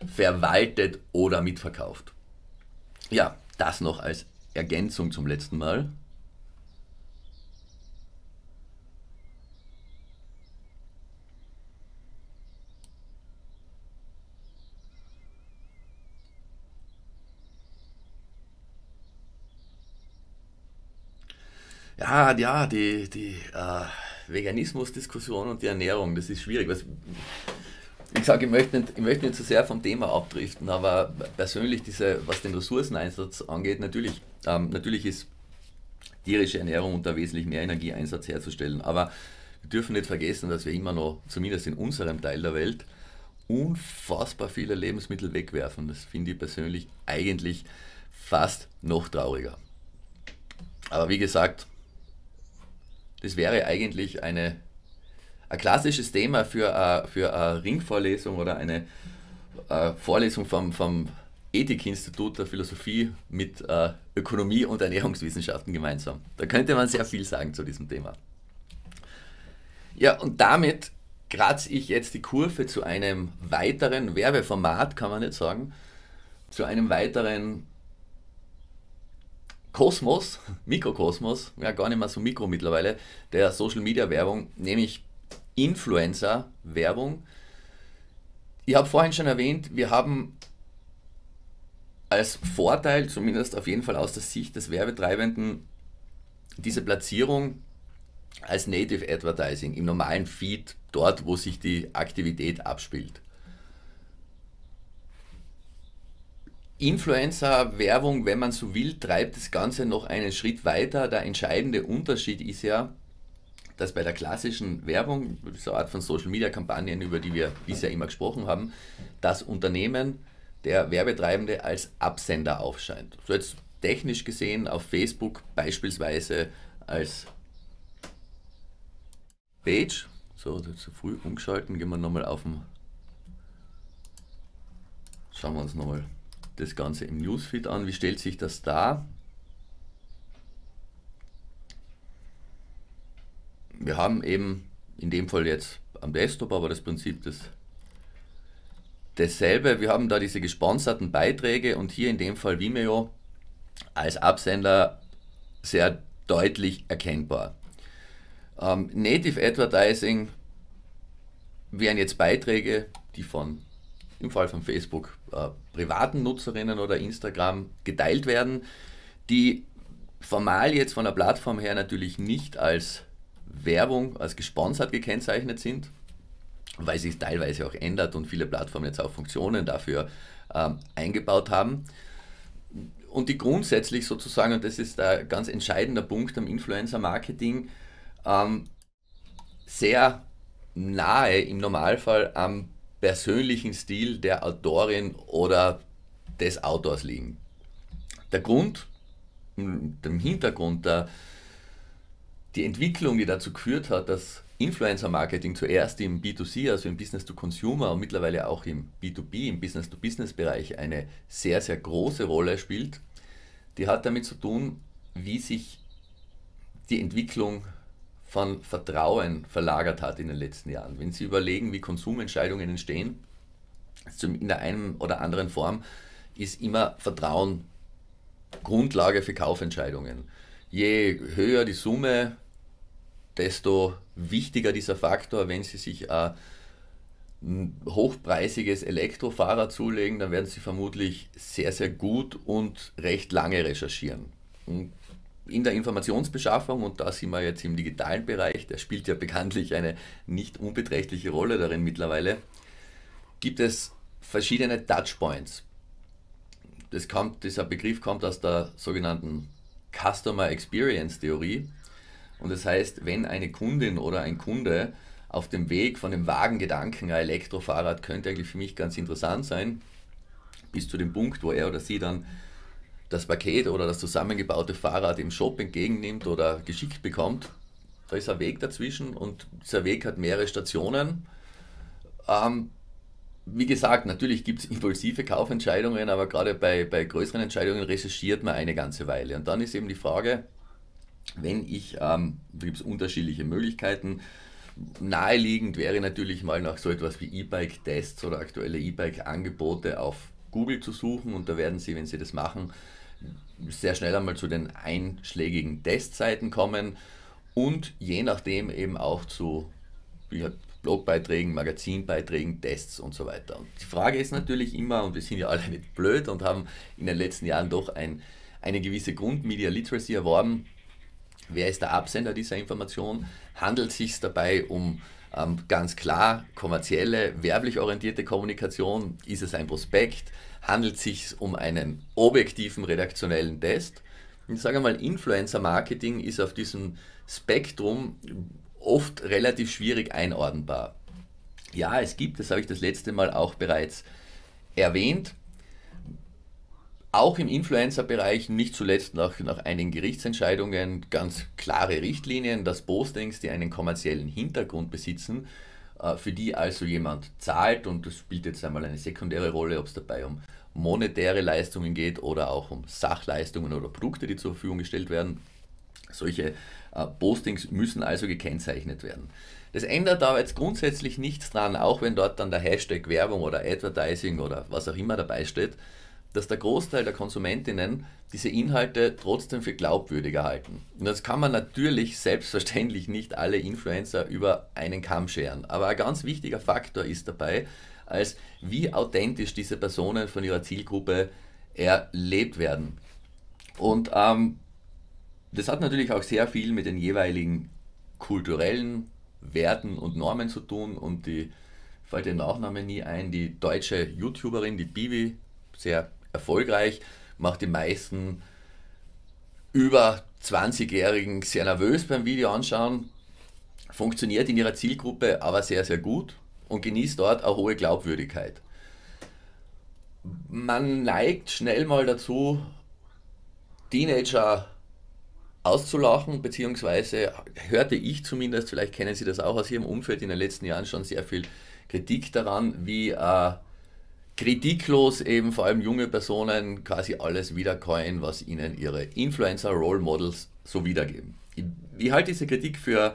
verwaltet oder mitverkauft. Ja, das noch als Ergänzung zum letzten Mal. Ja, ja, die, die äh, Veganismus-Diskussion und die Ernährung, das ist schwierig. Was, ich sage, ich möchte, nicht, ich möchte nicht zu so sehr vom Thema abdriften, aber persönlich, diese, was den Ressourceneinsatz angeht, natürlich, ähm, natürlich ist tierische Ernährung unter wesentlich mehr Energieeinsatz herzustellen. Aber wir dürfen nicht vergessen, dass wir immer noch, zumindest in unserem Teil der Welt, unfassbar viele Lebensmittel wegwerfen. Das finde ich persönlich eigentlich fast noch trauriger. Aber wie gesagt, das wäre eigentlich eine ein klassisches Thema für, eine, äh, für eine Ringvorlesung oder eine äh, Vorlesung vom, vom Ethikinstitut der Philosophie mit äh, Ökonomie und Ernährungswissenschaften gemeinsam. Da könnte man sehr viel sagen zu diesem Thema. Ja, und damit kratze ich jetzt die Kurve zu einem weiteren Werbeformat, kann man nicht sagen, zu einem weiteren Kosmos, Mikrokosmos, ja gar nicht mehr so Mikro mittlerweile, der Social Media Werbung, nämlich Influencer-Werbung. Ich habe vorhin schon erwähnt, wir haben als Vorteil, zumindest auf jeden Fall aus der Sicht des Werbetreibenden, diese Platzierung als Native Advertising im normalen Feed, dort, wo sich die Aktivität abspielt. Influencer-Werbung, wenn man so will, treibt das Ganze noch einen Schritt weiter. Der entscheidende Unterschied ist ja, dass bei der klassischen Werbung, dieser Art von Social-Media-Kampagnen, über die wir bisher immer gesprochen haben, das Unternehmen, der Werbetreibende als Absender aufscheint. So jetzt technisch gesehen auf Facebook beispielsweise als Page. So, das ist zu früh umgeschalten, gehen wir nochmal auf dem. Schauen wir uns nochmal das Ganze im Newsfeed an. Wie stellt sich das dar? wir haben eben in dem Fall jetzt am Desktop, aber das Prinzip ist dasselbe. Wir haben da diese gesponserten Beiträge und hier in dem Fall Vimeo als Absender sehr deutlich erkennbar. Ähm, Native Advertising wären jetzt Beiträge, die von im Fall von Facebook äh, privaten Nutzerinnen oder Instagram geteilt werden, die formal jetzt von der Plattform her natürlich nicht als Werbung als gesponsert gekennzeichnet sind, weil sich teilweise auch ändert und viele Plattformen jetzt auch Funktionen dafür ähm, eingebaut haben. Und die grundsätzlich sozusagen, und das ist ein ganz entscheidender Punkt am Influencer-Marketing, ähm, sehr nahe im Normalfall am persönlichen Stil der Autorin oder des Autors liegen. Der Grund, dem Hintergrund der, die Entwicklung, die dazu geführt hat, dass Influencer-Marketing zuerst im B2C, also im Business-to-Consumer und mittlerweile auch im B2B, im Business-to-Business-Bereich eine sehr, sehr große Rolle spielt, die hat damit zu tun, wie sich die Entwicklung von Vertrauen verlagert hat in den letzten Jahren. Wenn Sie überlegen, wie Konsumentscheidungen entstehen, in der einen oder anderen Form ist immer Vertrauen Grundlage für Kaufentscheidungen je höher die Summe, desto wichtiger dieser Faktor, wenn Sie sich ein äh, hochpreisiges Elektrofahrrad zulegen, dann werden Sie vermutlich sehr, sehr gut und recht lange recherchieren. Und in der Informationsbeschaffung, und da sind wir jetzt im digitalen Bereich, der spielt ja bekanntlich eine nicht unbeträchtliche Rolle darin mittlerweile, gibt es verschiedene Touchpoints. Das kommt, dieser Begriff kommt aus der sogenannten Customer Experience Theorie. Und das heißt, wenn eine Kundin oder ein Kunde auf dem Weg von dem Wagengedanken, ein Elektrofahrrad könnte eigentlich für mich ganz interessant sein, bis zu dem Punkt, wo er oder sie dann das Paket oder das zusammengebaute Fahrrad im Shop entgegennimmt oder geschickt bekommt, da ist ein Weg dazwischen und dieser Weg hat mehrere Stationen. Ähm, wie gesagt, natürlich gibt es impulsive Kaufentscheidungen, aber gerade bei, bei größeren Entscheidungen recherchiert man eine ganze Weile. Und dann ist eben die Frage, wenn ich, ähm, gibt es unterschiedliche Möglichkeiten, naheliegend wäre natürlich mal nach so etwas wie E-Bike-Tests oder aktuelle E-Bike-Angebote auf Google zu suchen und da werden Sie, wenn Sie das machen, sehr schnell einmal zu den einschlägigen Testseiten kommen und je nachdem eben auch zu Blogbeiträgen, Magazinbeiträgen, Tests und so weiter. Und die Frage ist natürlich immer, und wir sind ja alle nicht blöd und haben in den letzten Jahren doch ein, eine gewisse Grundmedia Literacy erworben, wer ist der Absender dieser Information? Handelt es sich dabei um ähm, ganz klar kommerzielle, werblich orientierte Kommunikation? Ist es ein Prospekt? Handelt es sich um einen objektiven redaktionellen Test? Ich sage mal, Influencer-Marketing ist auf diesem Spektrum oft relativ schwierig einordnbar. Ja, es gibt, das habe ich das letzte Mal auch bereits erwähnt, auch im Influencer-Bereich, nicht zuletzt nach, nach einigen Gerichtsentscheidungen, ganz klare Richtlinien, dass Postings, die einen kommerziellen Hintergrund besitzen, äh, für die also jemand zahlt, und das spielt jetzt einmal eine sekundäre Rolle, ob es dabei um monetäre Leistungen geht oder auch um Sachleistungen oder Produkte, die zur Verfügung gestellt werden. Solche äh, Postings müssen also gekennzeichnet werden. Das ändert aber jetzt grundsätzlich nichts dran, auch wenn dort dann der Hashtag Werbung oder Advertising oder was auch immer dabei steht, dass der Großteil der Konsumentinnen diese Inhalte trotzdem für glaubwürdiger halten. Und das kann man natürlich selbstverständlich nicht alle Influencer über einen Kamm scheren. Aber ein ganz wichtiger Faktor ist dabei, als wie authentisch diese Personen von ihrer Zielgruppe erlebt werden. Und ähm, das hat natürlich auch sehr viel mit den jeweiligen kulturellen Werten und Normen zu tun und die fällt der Nachname nie ein, die deutsche YouTuberin, die Bibi, sehr erfolgreich, macht die meisten über 20-Jährigen sehr nervös beim Video anschauen, funktioniert in ihrer Zielgruppe aber sehr, sehr gut und genießt dort eine hohe Glaubwürdigkeit. Man neigt schnell mal dazu, Teenager auszulachen, beziehungsweise hörte ich zumindest, vielleicht kennen Sie das auch aus Ihrem Umfeld in den letzten Jahren schon sehr viel Kritik daran, wie äh, kritiklos eben vor allem junge Personen quasi alles wiederkäuen, was ihnen ihre Influencer-Role Models so wiedergeben. Ich, ich halte diese Kritik für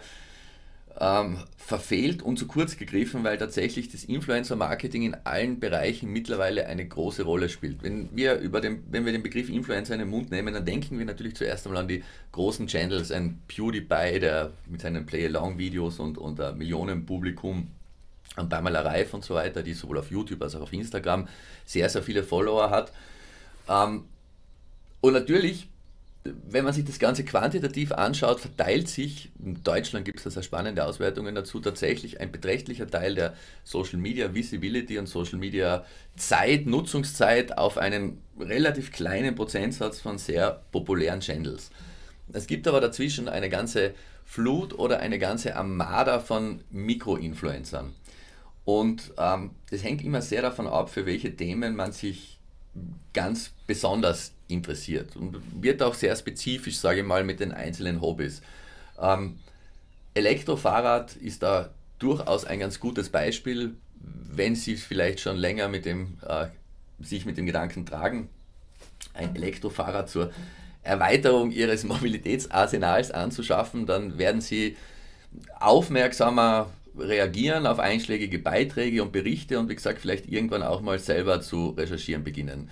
ähm, verfehlt und zu kurz gegriffen, weil tatsächlich das Influencer-Marketing in allen Bereichen mittlerweile eine große Rolle spielt. Wenn wir, über den, wenn wir den Begriff Influencer in den Mund nehmen, dann denken wir natürlich zuerst einmal an die großen Channels, ein PewDiePie, der mit seinen Play-Along-Videos und, und uh, äh, Millionen Publikum und Beimalerei und so weiter, die sowohl auf YouTube als auch auf Instagram sehr, sehr viele Follower hat. Ähm, und natürlich wenn man sich das Ganze quantitativ anschaut, verteilt sich, in Deutschland gibt es da sehr spannende Auswertungen dazu, tatsächlich ein beträchtlicher Teil der Social Media Visibility und Social Media Zeit, Nutzungszeit auf einen relativ kleinen Prozentsatz von sehr populären Channels. Es gibt aber dazwischen eine ganze Flut oder eine ganze Armada von Mikroinfluencern. Und ähm, das hängt immer sehr davon ab, für welche Themen man sich ganz besonders interessiert und wird auch sehr spezifisch, sage ich mal, mit den einzelnen Hobbys. Ähm, Elektrofahrrad ist da durchaus ein ganz gutes Beispiel, wenn Sie vielleicht schon länger mit dem, äh, sich mit dem Gedanken tragen, ein Elektrofahrrad zur Erweiterung Ihres Mobilitätsarsenals anzuschaffen, dann werden Sie aufmerksamer reagieren auf einschlägige Beiträge und Berichte und wie gesagt vielleicht irgendwann auch mal selber zu recherchieren beginnen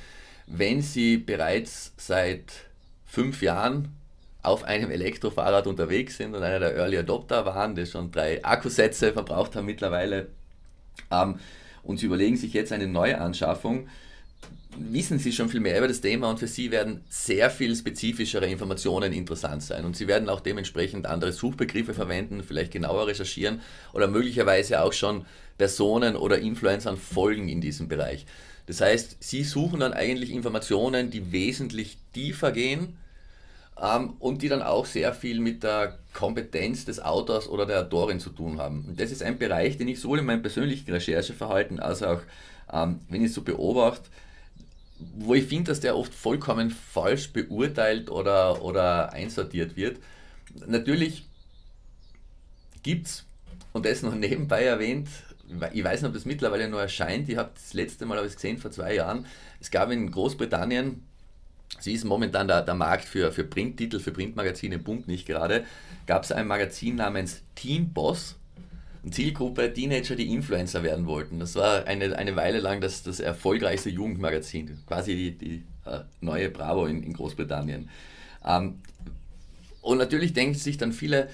wenn Sie bereits seit fünf Jahren auf einem Elektrofahrrad unterwegs sind und einer der Early Adopter waren, die schon drei Akkusätze verbraucht haben mittlerweile, ähm, und Sie überlegen sich jetzt eine neue Anschaffung, wissen Sie schon viel mehr über das Thema und für Sie werden sehr viel spezifischere Informationen interessant sein. Und Sie werden auch dementsprechend andere Suchbegriffe verwenden, vielleicht genauer recherchieren oder möglicherweise auch schon Personen oder Influencern folgen in diesem Bereich. Das heißt, sie suchen dann eigentlich Informationen, die wesentlich tiefer gehen ähm, und die dann auch sehr viel mit der Kompetenz des Autors oder der Autorin zu tun haben. Und das ist ein Bereich, den ich sowohl in meinem persönlichen Rechercheverhalten als auch, ähm, wenn ich es so beobachte, wo ich finde, dass der oft vollkommen falsch beurteilt oder, oder einsortiert wird. Natürlich gibt es, und das noch nebenbei erwähnt, ich weiß nicht, ob das mittlerweile noch erscheint, ich habe das letzte Mal es gesehen, vor zwei Jahren, es gab in Großbritannien, sie ist momentan der, der Markt für, für Printtitel, für Printmagazine, Punkt nicht gerade, gab es ein Magazin namens Teen Boss, Zielgruppe Teenager, die Influencer werden wollten. Das war eine, eine Weile lang das, das erfolgreichste Jugendmagazin, quasi die, die äh, neue Bravo in, in Großbritannien. Ähm, und natürlich denken sich dann viele,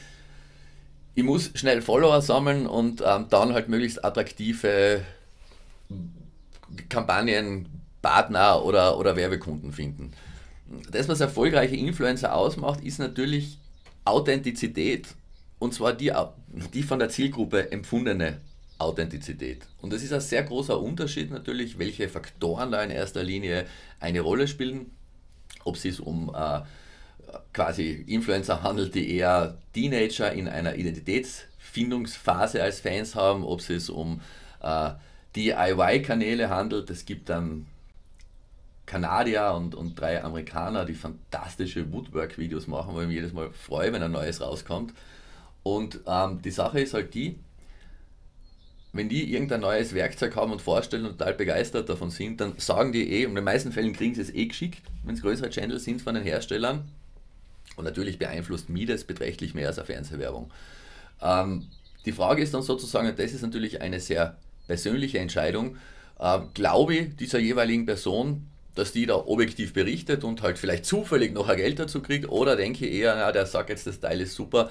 ich muss schnell Follower sammeln und ähm, dann halt möglichst attraktive Kampagnen, Partner oder, oder Werbekunden finden. Das, was erfolgreiche Influencer ausmacht, ist natürlich Authentizität und zwar die, die von der Zielgruppe empfundene Authentizität. Und das ist ein sehr großer Unterschied natürlich, welche Faktoren da in erster Linie eine Rolle spielen, ob es sich um äh, quasi Influencer-Handel, die eher Teenager in einer Identitätsfindungsphase als Fans haben, ob es es um äh, DIY-Kanäle handelt. Es gibt dann Kanadier und, und drei Amerikaner, die fantastische Woodwork-Videos machen, wo ich mich jedes Mal freue, wenn ein neues rauskommt. Und ähm, die Sache ist halt die, wenn die irgendein neues Werkzeug haben und vorstellen und total begeistert davon sind, dann sagen die eh, und in den meisten Fällen kriegen sie es eh geschickt, wenn es größere Channels sind von den Herstellern, und natürlich beeinflusst mich das beträchtlich mehr als eine Fernsehwerbung. Ähm, die Frage ist dann sozusagen, das ist natürlich eine sehr persönliche Entscheidung, äh, glaube ich dieser jeweiligen Person, dass die da objektiv berichtet und halt vielleicht zufällig noch ein Geld dazu kriegt oder denke ich eher, na, der sagt jetzt, das Teil ist super.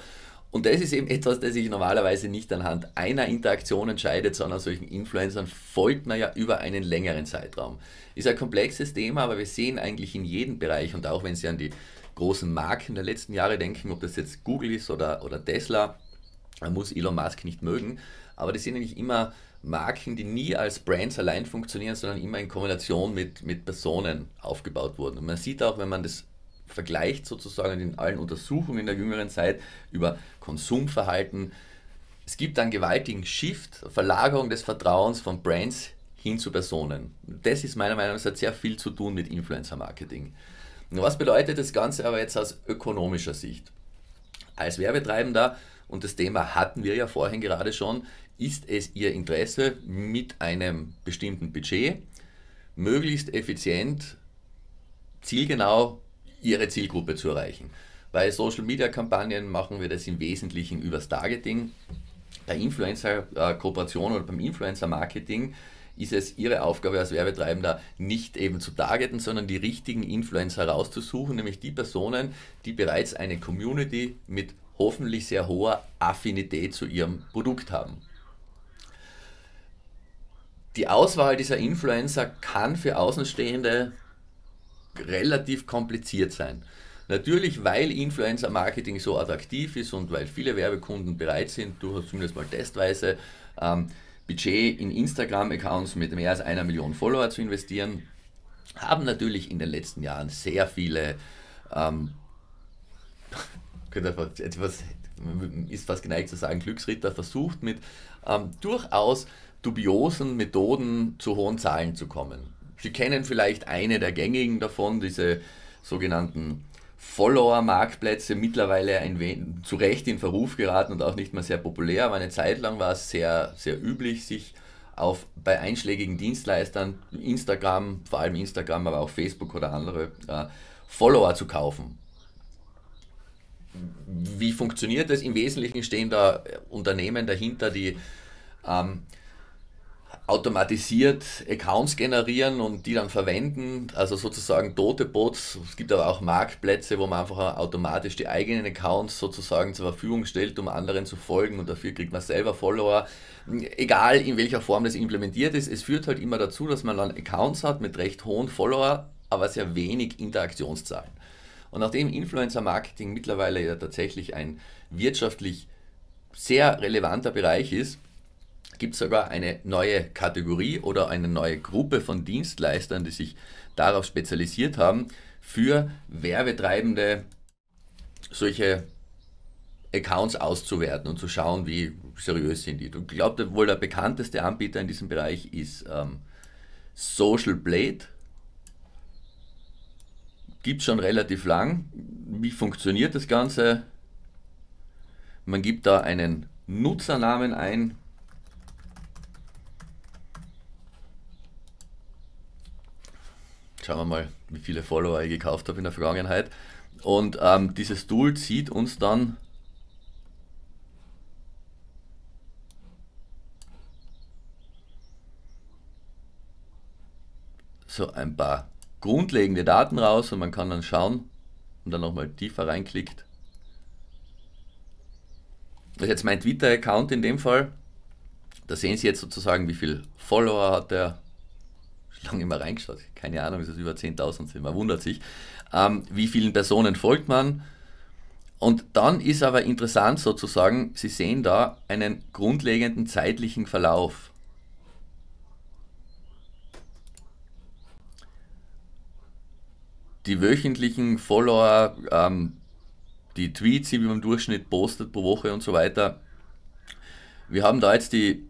Und das ist eben etwas, das ich normalerweise nicht anhand einer Interaktion entscheidet, sondern solchen Influencern folgt man ja über einen längeren Zeitraum. Ist ein komplexes Thema, aber wir sehen eigentlich in jedem Bereich und auch wenn Sie an die großen Marken der letzten Jahre denken, ob das jetzt Google ist oder, oder Tesla, man muss Elon Musk nicht mögen, aber das sind nämlich immer Marken, die nie als Brands allein funktionieren, sondern immer in Kombination mit, mit Personen aufgebaut wurden. Und man sieht auch, wenn man das vergleicht sozusagen in allen Untersuchungen in der jüngeren Zeit über Konsumverhalten, es gibt einen gewaltigen Shift, Verlagerung des Vertrauens von Brands hin zu Personen. Das ist meiner Meinung nach, hat sehr viel zu tun mit Influencer-Marketing. Was bedeutet das Ganze aber jetzt aus ökonomischer Sicht? Als Werbetreibender, und das Thema hatten wir ja vorhin gerade schon, ist es Ihr Interesse, mit einem bestimmten Budget möglichst effizient, zielgenau Ihre Zielgruppe zu erreichen. Bei Social-Media-Kampagnen machen wir das im Wesentlichen übers Targeting. Bei Influencer-Kooperation äh, oder beim Influencer-Marketing ist es Ihre Aufgabe als Werbetreibender, nicht eben zu targeten, sondern die richtigen Influencer herauszusuchen, nämlich die Personen, die bereits eine Community mit hoffentlich sehr hoher Affinität zu ihrem Produkt haben. Die Auswahl dieser Influencer kann für Außenstehende relativ kompliziert sein. Natürlich, weil Influencer-Marketing so attraktiv ist und weil viele Werbekunden bereit sind, durchaus zumindest mal testweise, ähm, Budget in Instagram-Accounts mit mehr als einer Million Follower zu investieren, haben natürlich in den letzten Jahren sehr viele, ähm, etwas, ist fast geneigt zu sagen, Glücksritter versucht, mit ähm, durchaus dubiosen Methoden zu hohen Zahlen zu kommen. Sie kennen vielleicht eine der gängigen davon, diese sogenannten Follower-Marktplätze mittlerweile ein wenig, zu Recht in Verruf geraten und auch nicht mehr sehr populär, aber eine Zeit lang war es sehr, sehr üblich, sich auf, bei einschlägigen Dienstleistern, Instagram, vor allem Instagram, aber auch Facebook oder andere, äh, Follower zu kaufen. Wie funktioniert das? Im Wesentlichen stehen da Unternehmen dahinter, die ähm, automatisiert Accounts generieren und die dann verwenden, also sozusagen tote Bots. Es gibt aber auch Marktplätze, wo man einfach automatisch die eigenen Accounts sozusagen zur Verfügung stellt, um anderen zu folgen und dafür kriegt man selber Follower. Egal in welcher Form das implementiert ist, es führt halt immer dazu, dass man dann Accounts hat mit recht hohen Follower, aber sehr wenig Interaktionszahlen. Und nachdem Influencer-Marketing mittlerweile ja tatsächlich ein wirtschaftlich sehr relevanter Bereich ist, gibt es sogar eine neue Kategorie oder eine neue Gruppe von Dienstleistern, die sich darauf spezialisiert haben, für Werbetreibende solche Accounts auszuwerten und zu schauen, wie seriös sind die. Ich glaube, wohl der bekannteste Anbieter in diesem Bereich ist ähm, Social Blade. Gibt schon relativ lang. Wie funktioniert das Ganze? Man gibt da einen Nutzernamen ein, Schauen wir mal, wie viele Follower ich gekauft habe in der Vergangenheit. Und ähm, dieses Tool zieht uns dann so ein paar grundlegende Daten raus und man kann dann schauen und dann nochmal tiefer reinklickt. Das ist jetzt mein Twitter-Account in dem Fall. Da sehen Sie jetzt sozusagen, wie viel Follower hat er, wie lange immer reingeschaut, keine Ahnung, ist es über 10.000 sind, man wundert sich, ähm, wie vielen Personen folgt man. Und dann ist aber interessant sozusagen, Sie sehen da einen grundlegenden zeitlichen Verlauf. Die wöchentlichen Follower, ähm, die Tweets, die man im Durchschnitt postet pro Woche und so weiter. Wir haben da jetzt die,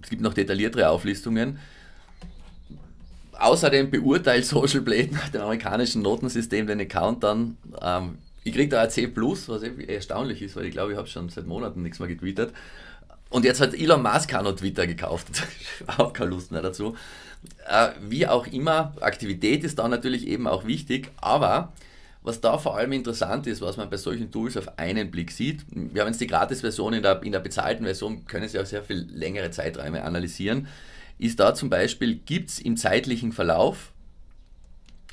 es gibt noch detailliertere Auflistungen, außerdem beurteilt Social Blade nach dem amerikanischen Notensystem den Account dann. Ähm, ich kriege da ein C, was eh erstaunlich ist, weil ich glaube, ich habe schon seit Monaten nichts mehr getwittert. Und jetzt hat Elon Musk auch noch Twitter gekauft. auch keine Lust mehr dazu. Äh, wie auch immer, Aktivität ist da natürlich eben auch wichtig, aber was da vor allem interessant ist, was man bei solchen Tools auf einen Blick sieht, wir haben jetzt die Gratis-Version, in der, in der bezahlten Version können Sie auch sehr viel längere Zeiträume analysieren ist da zum Beispiel, gibt es im zeitlichen Verlauf,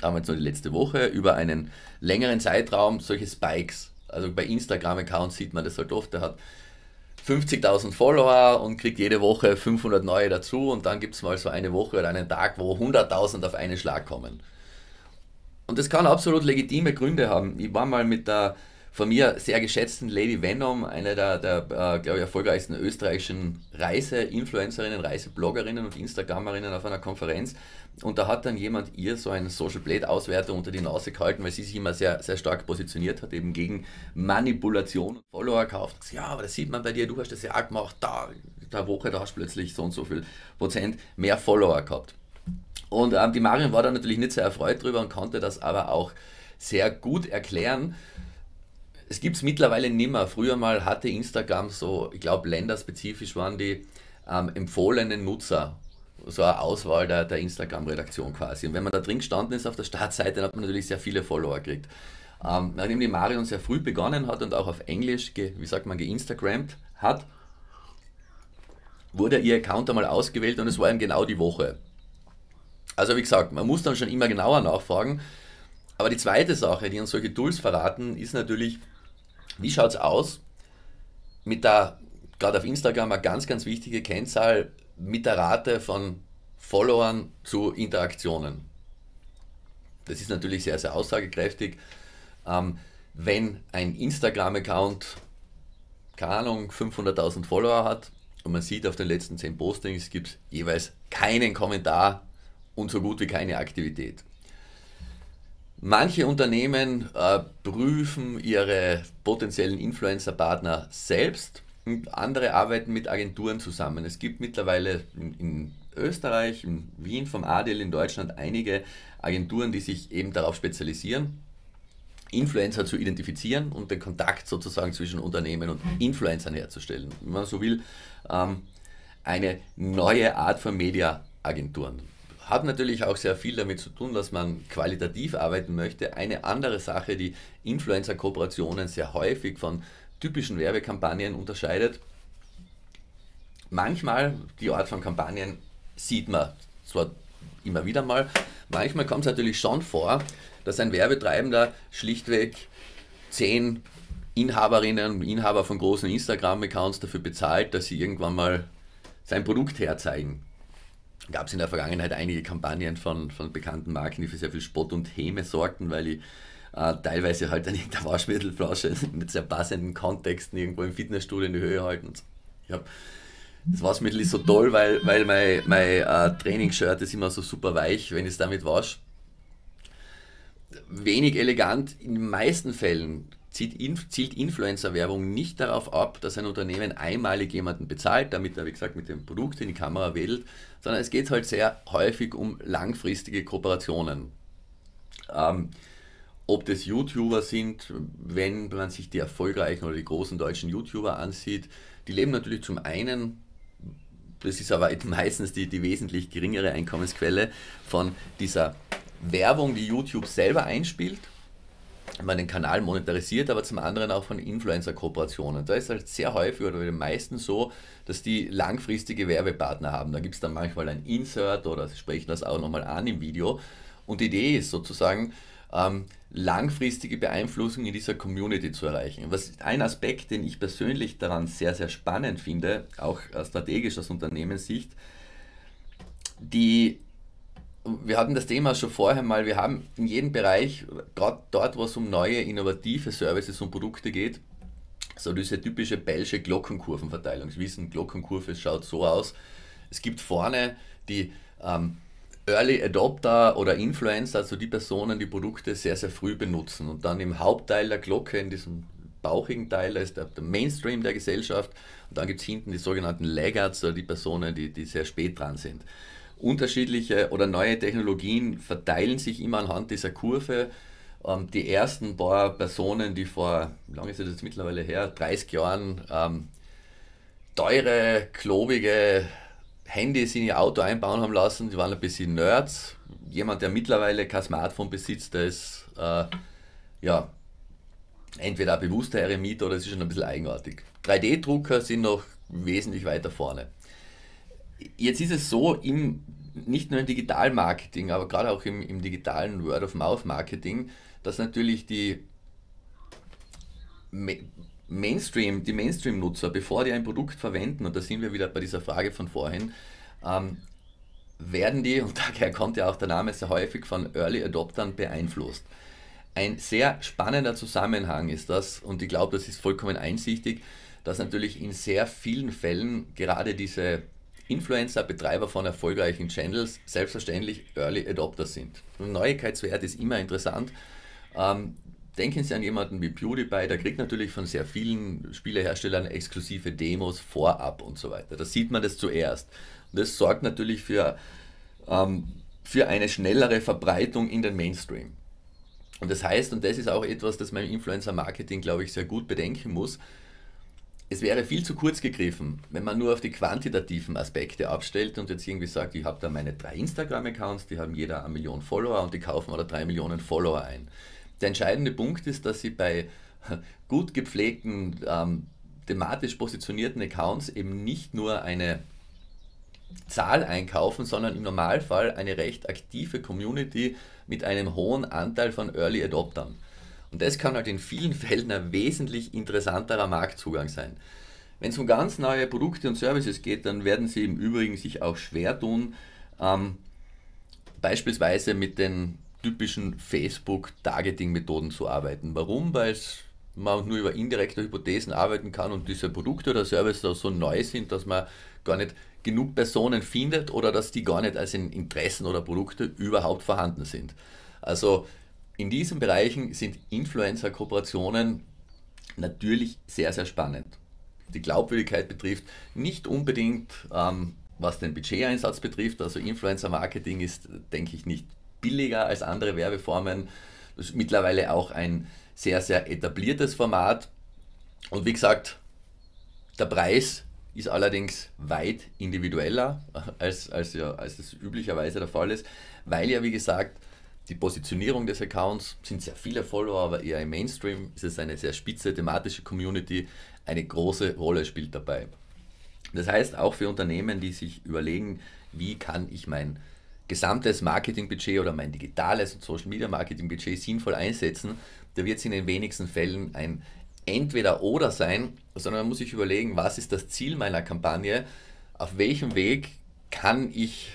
damals nur die letzte Woche, über einen längeren Zeitraum solche Spikes. Also bei Instagram-Accounts sieht man das halt oft, der hat 50.000 Follower und kriegt jede Woche 500 neue dazu und dann gibt es mal so eine Woche oder einen Tag, wo 100.000 auf einen Schlag kommen. Und das kann absolut legitime Gründe haben. Ich war mal mit der von mir sehr geschätzten Lady Venom, eine der, der äh, glaube ich, erfolgreichsten österreichischen Reise-Influencerinnen, Reisebloggerinnen und Instagrammerinnen auf einer Konferenz. Und da hat dann jemand ihr so einen Social Blade Auswerter unter die Nase gehalten, weil sie sich immer sehr, sehr stark positioniert hat, eben gegen Manipulation und Follower kauft. Ja, aber das sieht man bei dir, du hast das ja auch gemacht, da, der Woche, da hast du plötzlich so und so viel Prozent mehr Follower gehabt. Und ähm, die Marion war da natürlich nicht sehr erfreut drüber und konnte das aber auch sehr gut erklären. Es gibt es mittlerweile nimmer. Früher mal hatte Instagram so, ich glaube, länderspezifisch waren die ähm, empfohlenen Nutzer. So eine Auswahl der, der Instagram-Redaktion quasi. Und wenn man da drin gestanden ist auf der Startseite, dann hat man natürlich sehr viele Follower gekriegt. Ähm, nachdem die Marion sehr früh begonnen hat und auch auf Englisch, ge, wie sagt man, geinstagrammt hat, wurde ihr Account einmal ausgewählt und es war eben genau die Woche. Also wie gesagt, man muss dann schon immer genauer nachfragen. Aber die zweite Sache, die uns solche Tools verraten, ist natürlich, wie schaut es aus mit der, gerade auf Instagram, eine ganz, ganz wichtige Kennzahl mit der Rate von Followern zu Interaktionen? Das ist natürlich sehr, sehr aussagekräftig. Ähm, wenn ein Instagram-Account, keine Ahnung, 500.000 Follower hat und man sieht auf den letzten 10 Postings gibt es jeweils keinen Kommentar und so gut wie keine Aktivität. Manche Unternehmen äh, prüfen ihre potenziellen Influencer-Partner selbst und andere arbeiten mit Agenturen zusammen. Es gibt mittlerweile in, in Österreich, in Wien, vom Adel in Deutschland einige Agenturen, die sich eben darauf spezialisieren, Influencer zu identifizieren und den Kontakt sozusagen zwischen Unternehmen und mhm. Influencern herzustellen. Wenn man so will, ähm, eine neue Art von Media-Agenturen hat natürlich auch sehr viel damit zu tun, dass man qualitativ arbeiten möchte. Eine andere Sache, die Influencer-Kooperationen sehr häufig von typischen Werbekampagnen unterscheidet. Manchmal die Art von Kampagnen sieht man zwar immer wieder mal, manchmal kommt es natürlich schon vor, dass ein Werbetreibender schlichtweg zehn Inhaberinnen und Inhaber von großen Instagram-Accounts dafür bezahlt, dass sie irgendwann mal sein Produkt herzeigen gab es in der Vergangenheit einige Kampagnen von, von bekannten Marken, die für sehr viel Spott und Häme sorgten, weil ich äh, teilweise halt der Waschmittelflasche mit sehr passenden Kontexten irgendwo im Fitnessstudio in die Höhe halten. Und so. Ich habe das Waschmittel ist so toll, weil, weil mein, mein äh, Trainingsshirt ist immer so super weich, wenn ich es damit wasche. Wenig elegant. In den meisten Fällen zielt, Inf zielt Influencer-Werbung nicht darauf ab, dass ein Unternehmen einmalig jemanden bezahlt, damit er, wie gesagt, mit dem Produkt in die Kamera wedelt, sondern es geht halt sehr häufig um langfristige Kooperationen. Ähm, ob das YouTuber sind, wenn man sich die erfolgreichen oder die großen deutschen YouTuber ansieht, die leben natürlich zum einen, das ist aber meistens die, die wesentlich geringere Einkommensquelle, von dieser Werbung, die YouTube selber einspielt man den Kanal monetarisiert, aber zum anderen auch von Influencer-Kooperationen. Da ist halt sehr häufig oder bei den meisten so, dass die langfristige Werbepartner haben. Da gibt es dann manchmal ein Insert oder sie sprechen das auch nochmal an im Video. Und die Idee ist sozusagen, ähm, langfristige Beeinflussung in dieser Community zu erreichen. Was ein Aspekt, den ich persönlich daran sehr, sehr spannend finde, auch strategisch aus Unternehmenssicht, die wir hatten das Thema schon vorher mal, wir haben in jedem Bereich, gerade dort, wo es um neue, innovative Services und Produkte geht, so diese typische belgische Glockenkurvenverteilung. Sie wissen, Glockenkurve schaut so aus. Es gibt vorne die ähm, Early Adopter oder Influencer, also die Personen, die Produkte sehr, sehr früh benutzen. Und dann im Hauptteil der Glocke, in diesem bauchigen Teil, da ist der, der, Mainstream der Gesellschaft. Und dann gibt es hinten die sogenannten Laggards, also die Personen, die, die sehr spät dran sind unterschiedliche oder neue Technologien verteilen sich immer anhand dieser Kurve. Ähm, die ersten paar Personen, die vor, wie lange ist das jetzt mittlerweile her, 30 Jahren ähm, teure, klobige Handys in ihr Auto einbauen haben lassen, die waren ein bisschen Nerds. Jemand, der mittlerweile kein Smartphone besitzt, der ist äh, ja, entweder ein bewusster Eremit oder es ist schon ein bisschen eigenartig. 3D-Drucker sind noch wesentlich weiter vorne. Jetzt ist es so, im nicht nur im Digital-Marketing, aber gerade auch im, im digitalen Word-of-Mouth-Marketing, dass natürlich die Mainstream, die Mainstream-Nutzer, bevor die ein Produkt verwenden, und da sind wir wieder bei dieser Frage von vorhin, ähm, werden die, und daher kommt ja auch der Name sehr häufig von Early Adoptern beeinflusst. Ein sehr spannender Zusammenhang ist das, und ich glaube, das ist vollkommen einsichtig, dass natürlich in sehr vielen Fällen gerade diese Influencer, Betreiber von erfolgreichen Channels selbstverständlich Early Adopter sind. Und Neuigkeitswert ist immer interessant. Ähm, denken Sie an jemanden wie PewDiePie, der kriegt natürlich von sehr vielen Spieleherstellern exklusive Demos vorab und so weiter. Da sieht man das zuerst. Und das sorgt natürlich für, ähm, für eine schnellere Verbreitung in den Mainstream. Und das heißt, und das ist auch etwas, das man im Influencer-Marketing, glaube ich, sehr gut bedenken muss, es wäre viel zu kurz gegriffen, wenn man nur auf die quantitativen Aspekte abstellt und jetzt irgendwie sagt, ich habe da meine drei Instagram-Accounts, die haben jeder eine Million Follower und die kaufen oder drei Millionen Follower ein. Der entscheidende Punkt ist, dass sie bei gut gepflegten, ähm, thematisch positionierten Accounts eben nicht nur eine Zahl einkaufen, sondern im Normalfall eine recht aktive Community mit einem hohen Anteil von Early Adoptern. Und das kann halt in vielen Fällen ein wesentlich interessanterer Marktzugang sein. Wenn es um ganz neue Produkte und Services geht, dann werden sie im Übrigen sich auch schwer tun, ähm, beispielsweise mit den typischen Facebook-Targeting-Methoden zu arbeiten. Warum? Weil man nur über indirekte Hypothesen arbeiten kann und diese Produkte oder Services so neu sind, dass man gar nicht genug Personen findet oder dass die gar nicht als Interessen oder Produkte überhaupt vorhanden sind. Also in diesen Bereichen sind Influencer-Kooperationen natürlich sehr, sehr spannend. Die Glaubwürdigkeit betrifft nicht unbedingt, ähm, was den Budgeteinsatz betrifft. Also Influencer-Marketing ist, denke ich, nicht billiger als andere Werbeformen. Das ist mittlerweile auch ein sehr, sehr etabliertes Format. Und wie gesagt, der Preis ist allerdings weit individueller, als, als, ja, als es üblicherweise der Fall ist, weil ja, wie gesagt, die Positionierung des Accounts sind sehr viele Follower, aber eher im Mainstream ist es eine sehr spitze thematische Community, eine große Rolle spielt dabei. Das heißt, auch für Unternehmen, die sich überlegen, wie kann ich mein gesamtes Marketingbudget oder mein digitales und Social Media Marketingbudget sinnvoll einsetzen, da wird es in den wenigsten Fällen ein Entweder-Oder sein, sondern man muss sich überlegen, was ist das Ziel meiner Kampagne, auf welchem Weg kann ich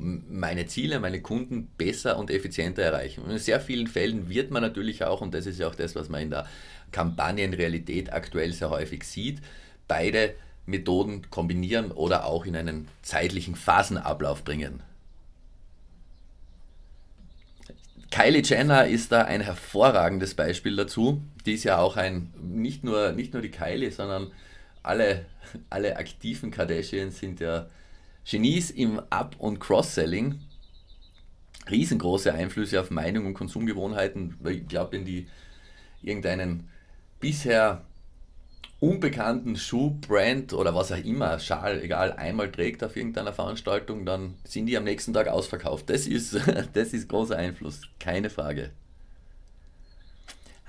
meine Ziele, meine Kunden besser und effizienter erreichen. Und in sehr vielen Fällen wird man natürlich auch, und das ist ja auch das, was man in der Kampagnenrealität aktuell sehr häufig sieht, beide Methoden kombinieren oder auch in einen zeitlichen Phasenablauf bringen. Kylie Jenner ist da ein hervorragendes Beispiel dazu. Die ist ja auch ein, nicht nur, nicht nur die Kylie, sondern alle, alle aktiven Kardashians sind ja Genies im Up- und Cross-Selling. Riesengroße Einflüsse auf Meinung und Konsumgewohnheiten. Ich glaube, wenn die irgendeinen bisher unbekannten Schuhbrand oder was auch immer, Schal, egal, einmal trägt auf irgendeiner Veranstaltung, dann sind die am nächsten Tag ausverkauft. Das ist, das ist großer Einfluss, keine Frage.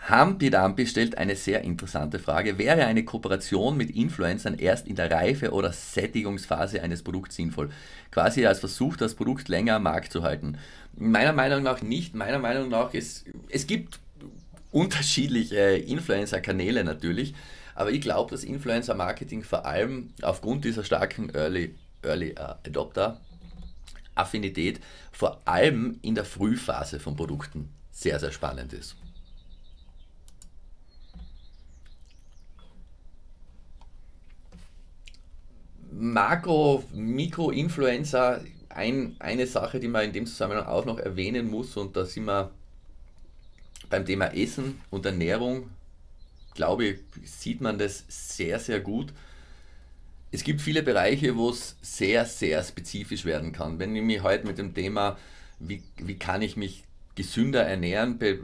Hampi Dampi stellt eine sehr interessante Frage. Wäre eine Kooperation mit Influencern erst in der Reife oder Sättigungsphase eines Produkts sinnvoll? Quasi als Versuch, das Produkt länger am Markt zu halten. Meiner Meinung nach nicht. Meiner Meinung nach ist, es gibt unterschiedliche Influencer-Kanäle natürlich. Aber ich glaube, dass Influencer-Marketing vor allem aufgrund dieser starken Early, Early äh, Adopter Affinität vor allem in der Frühphase von Produkten sehr, sehr spannend ist. Makro, Mikro-Influencer, ein, eine Sache, die man in dem Zusammenhang auch noch erwähnen muss, und da sind wir beim Thema Essen und Ernährung, glaube ich, sieht man das sehr, sehr gut. Es gibt viele Bereiche, wo es sehr, sehr spezifisch werden kann. Wenn ich mich heute mit dem Thema, wie, wie kann ich mich gesünder ernähren, be,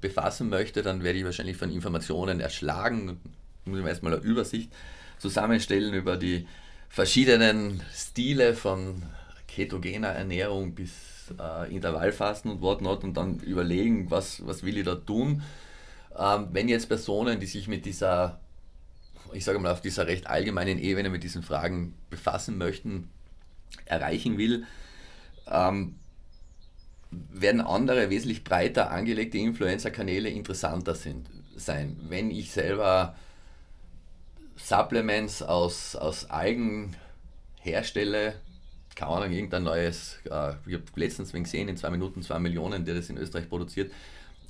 befassen möchte, dann werde ich wahrscheinlich von Informationen erschlagen. Muss ich mir erstmal eine Übersicht zusammenstellen über die verschiedenen Stile von ketogener Ernährung bis äh, Intervallfasten und whatnot und dann überlegen, was, was will ich da tun. Ähm, wenn jetzt Personen, die sich mit dieser, ich sage mal, auf dieser recht allgemeinen Ebene mit diesen Fragen befassen möchten, erreichen will, ähm, werden andere wesentlich breiter angelegte Influencer-Kanäle interessanter sind, sein. Wenn ich selber Supplements aus, aus Algen herstelle, kann man irgendein neues, äh, ich habe letztens gesehen, in zwei Minuten zwei Millionen, der das in Österreich produziert,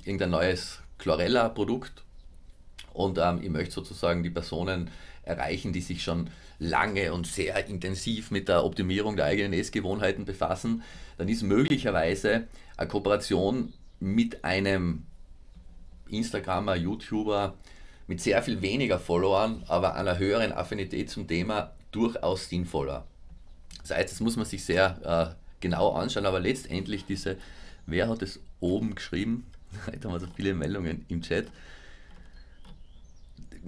irgendein neues Chlorella-Produkt und ähm, ich möchte sozusagen die Personen erreichen, die sich schon lange und sehr intensiv mit der Optimierung der eigenen Essgewohnheiten befassen, dann ist möglicherweise eine Kooperation mit einem Instagramer, YouTuber, mit sehr viel weniger Followern, aber einer höheren Affinität zum Thema durchaus sinnvoller. Das heißt, das muss man sich sehr äh, genau anschauen, aber letztendlich diese, wer hat es oben geschrieben? Heute haben wir so viele Meldungen im Chat.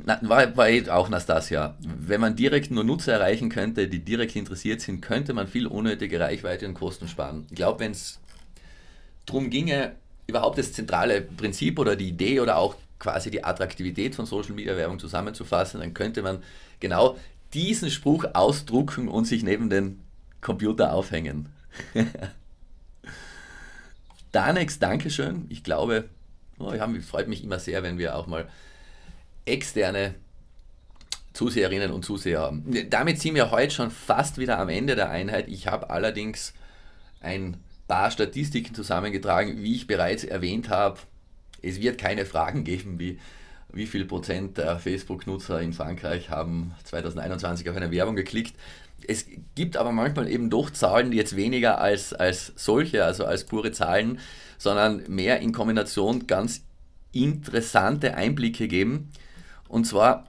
Na, war, war eh auch Nastasia. Wenn man direkt nur Nutzer erreichen könnte, die direkt interessiert sind, könnte man viel unnötige Reichweite und Kosten sparen. Ich glaube, wenn es darum ginge, überhaupt das zentrale Prinzip oder die Idee oder auch quasi die Attraktivität von Social Media Werbung zusammenzufassen, dann könnte man genau diesen Spruch ausdrucken und sich neben den Computer aufhängen. Danex, Dankeschön. Ich glaube, oh ja, freut mich immer sehr, wenn wir auch mal externe Zuseherinnen und Zuseher haben. Damit sind wir heute schon fast wieder am Ende der Einheit. Ich habe allerdings ein paar Statistiken zusammengetragen, wie ich bereits erwähnt habe. Es wird keine Fragen geben, wie, wie viel Prozent der Facebook-Nutzer in Frankreich haben 2021 auf eine Werbung geklickt. Es gibt aber manchmal eben doch Zahlen, die jetzt weniger als, als solche, also als pure Zahlen, sondern mehr in Kombination ganz interessante Einblicke geben. Und zwar,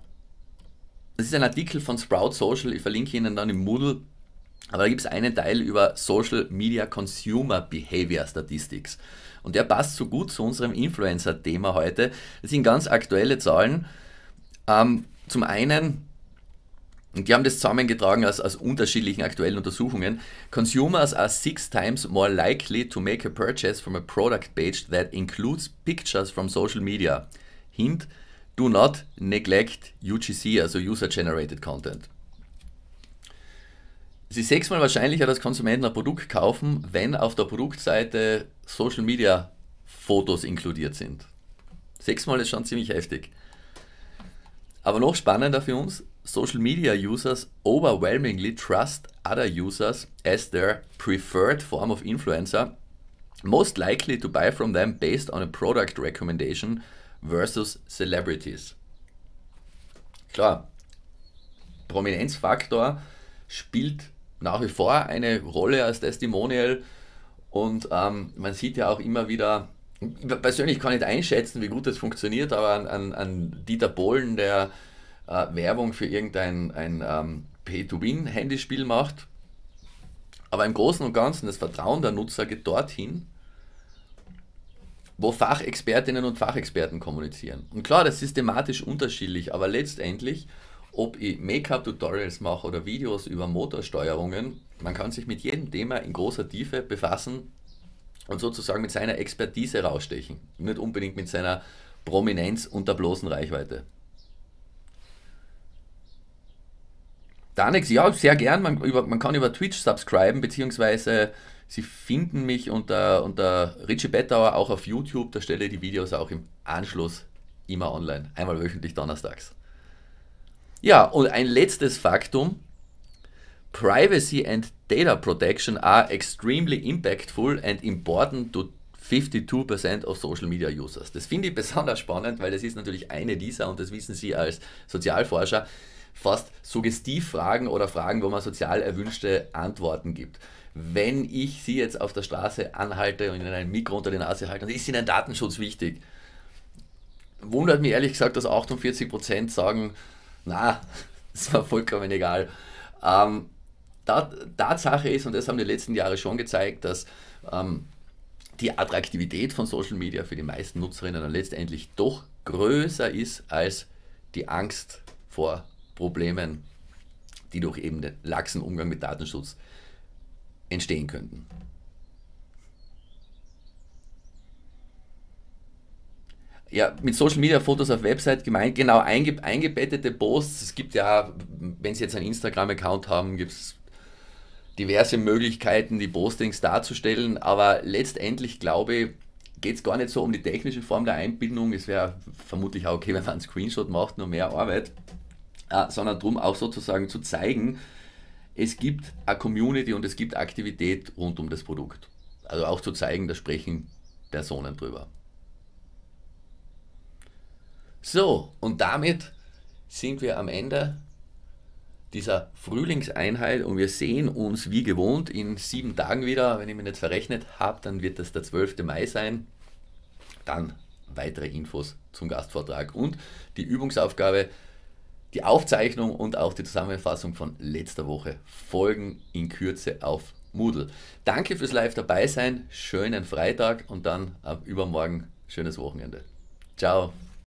das ist ein Artikel von Sprout Social, ich verlinke Ihnen dann im Moodle, aber da gibt es einen Teil über Social Media Consumer Behavior Statistics. Und der passt so gut zu unserem Influencer-Thema heute. Das sind ganz aktuelle Zahlen. Ähm, zum einen, und die haben das zusammengetragen aus, aus unterschiedlichen aktuellen Untersuchungen, Consumers are six times more likely to make a purchase from a product page that includes pictures from social media. Hint, do not neglect UGC, also User-Generated Content. Sie sechsmal wahrscheinlicher, dass Konsumenten ein Produkt kaufen, wenn auf der Produktseite Social Media Fotos inkludiert sind. Sechsmal ist schon ziemlich heftig. Aber noch spannender für uns, Social Media Users overwhelmingly trust other users as their preferred form of influencer, most likely to buy from them based on a product recommendation versus celebrities. Klar, Prominenzfaktor spielt nach wie vor eine Rolle als Testimonial und ähm, man sieht ja auch immer wieder, persönlich kann ich nicht einschätzen, wie gut das funktioniert, aber an, an, an Dieter Bohlen, der äh, Werbung für irgendein ein, ähm, Pay-to-Win-Handyspiel macht. Aber im Großen und Ganzen, das Vertrauen der Nutzer geht dorthin, wo Fachexpertinnen und Fachexperten kommunizieren. Und klar, das ist systematisch unterschiedlich, aber letztendlich ob ich Make-up-Tutorials mache oder Videos über Motorsteuerungen, man kann sich mit jedem Thema in großer Tiefe befassen und sozusagen mit seiner Expertise rausstechen, nicht unbedingt mit seiner Prominenz und der bloßen Reichweite. Danix, ja, sehr gern. Man, über, man kann über Twitch subscriben, beziehungsweise Sie finden mich unter, unter Richie Bettauer auch auf YouTube. Da stelle ich die Videos auch im Anschluss immer online. Einmal wöchentlich donnerstags. Ja, und ein letztes Faktum. Privacy and data protection are extremely impactful and important to 52% of Social Media Users. Das finde ich besonders spannend, weil das ist natürlich eine dieser, und das wissen Sie als Sozialforscher, fast Suggestivfragen oder Fragen, wo man sozial erwünschte Antworten gibt. Wenn ich Sie jetzt auf der Straße anhalte und Ihnen ein Mikro unter die Nase halte, und ist Ihnen Datenschutz wichtig? Wundert mich ehrlich gesagt, dass 48% sagen, na, es war vollkommen egal. Ähm, Tatsache ist, und das haben die letzten Jahre schon gezeigt, dass ähm, die Attraktivität von Social Media für die meisten Nutzerinnen dann letztendlich doch größer ist als die Angst vor Problemen, die durch eben den laxen Umgang mit Datenschutz entstehen könnten. ja, mit Social Media Fotos auf Website gemeint, genau, einge eingebettete Posts. Es gibt ja, wenn Sie jetzt einen Instagram-Account haben, gibt es diverse Möglichkeiten, die Postings darzustellen, aber letztendlich glaube ich, geht es gar nicht so um die technische Form der Einbindung. Es wäre vermutlich auch okay, wenn man einen Screenshot macht, nur mehr Arbeit, äh, sondern darum auch sozusagen zu zeigen, es gibt eine Community und es gibt Aktivität rund um das Produkt. Also auch zu zeigen, da sprechen Personen drüber. So, und damit sind wir am Ende dieser Frühlingseinheit und wir sehen uns wie gewohnt in sieben Tagen wieder. Wenn ich mich nicht verrechnet habe, dann wird das der 12. Mai sein. Dann weitere Infos zum Gastvortrag und die Übungsaufgabe, die Aufzeichnung und auch die Zusammenfassung von letzter Woche folgen in Kürze auf Moodle. Danke fürs Live dabei sein, schönen Freitag und dann ab übermorgen schönes Wochenende. Ciao.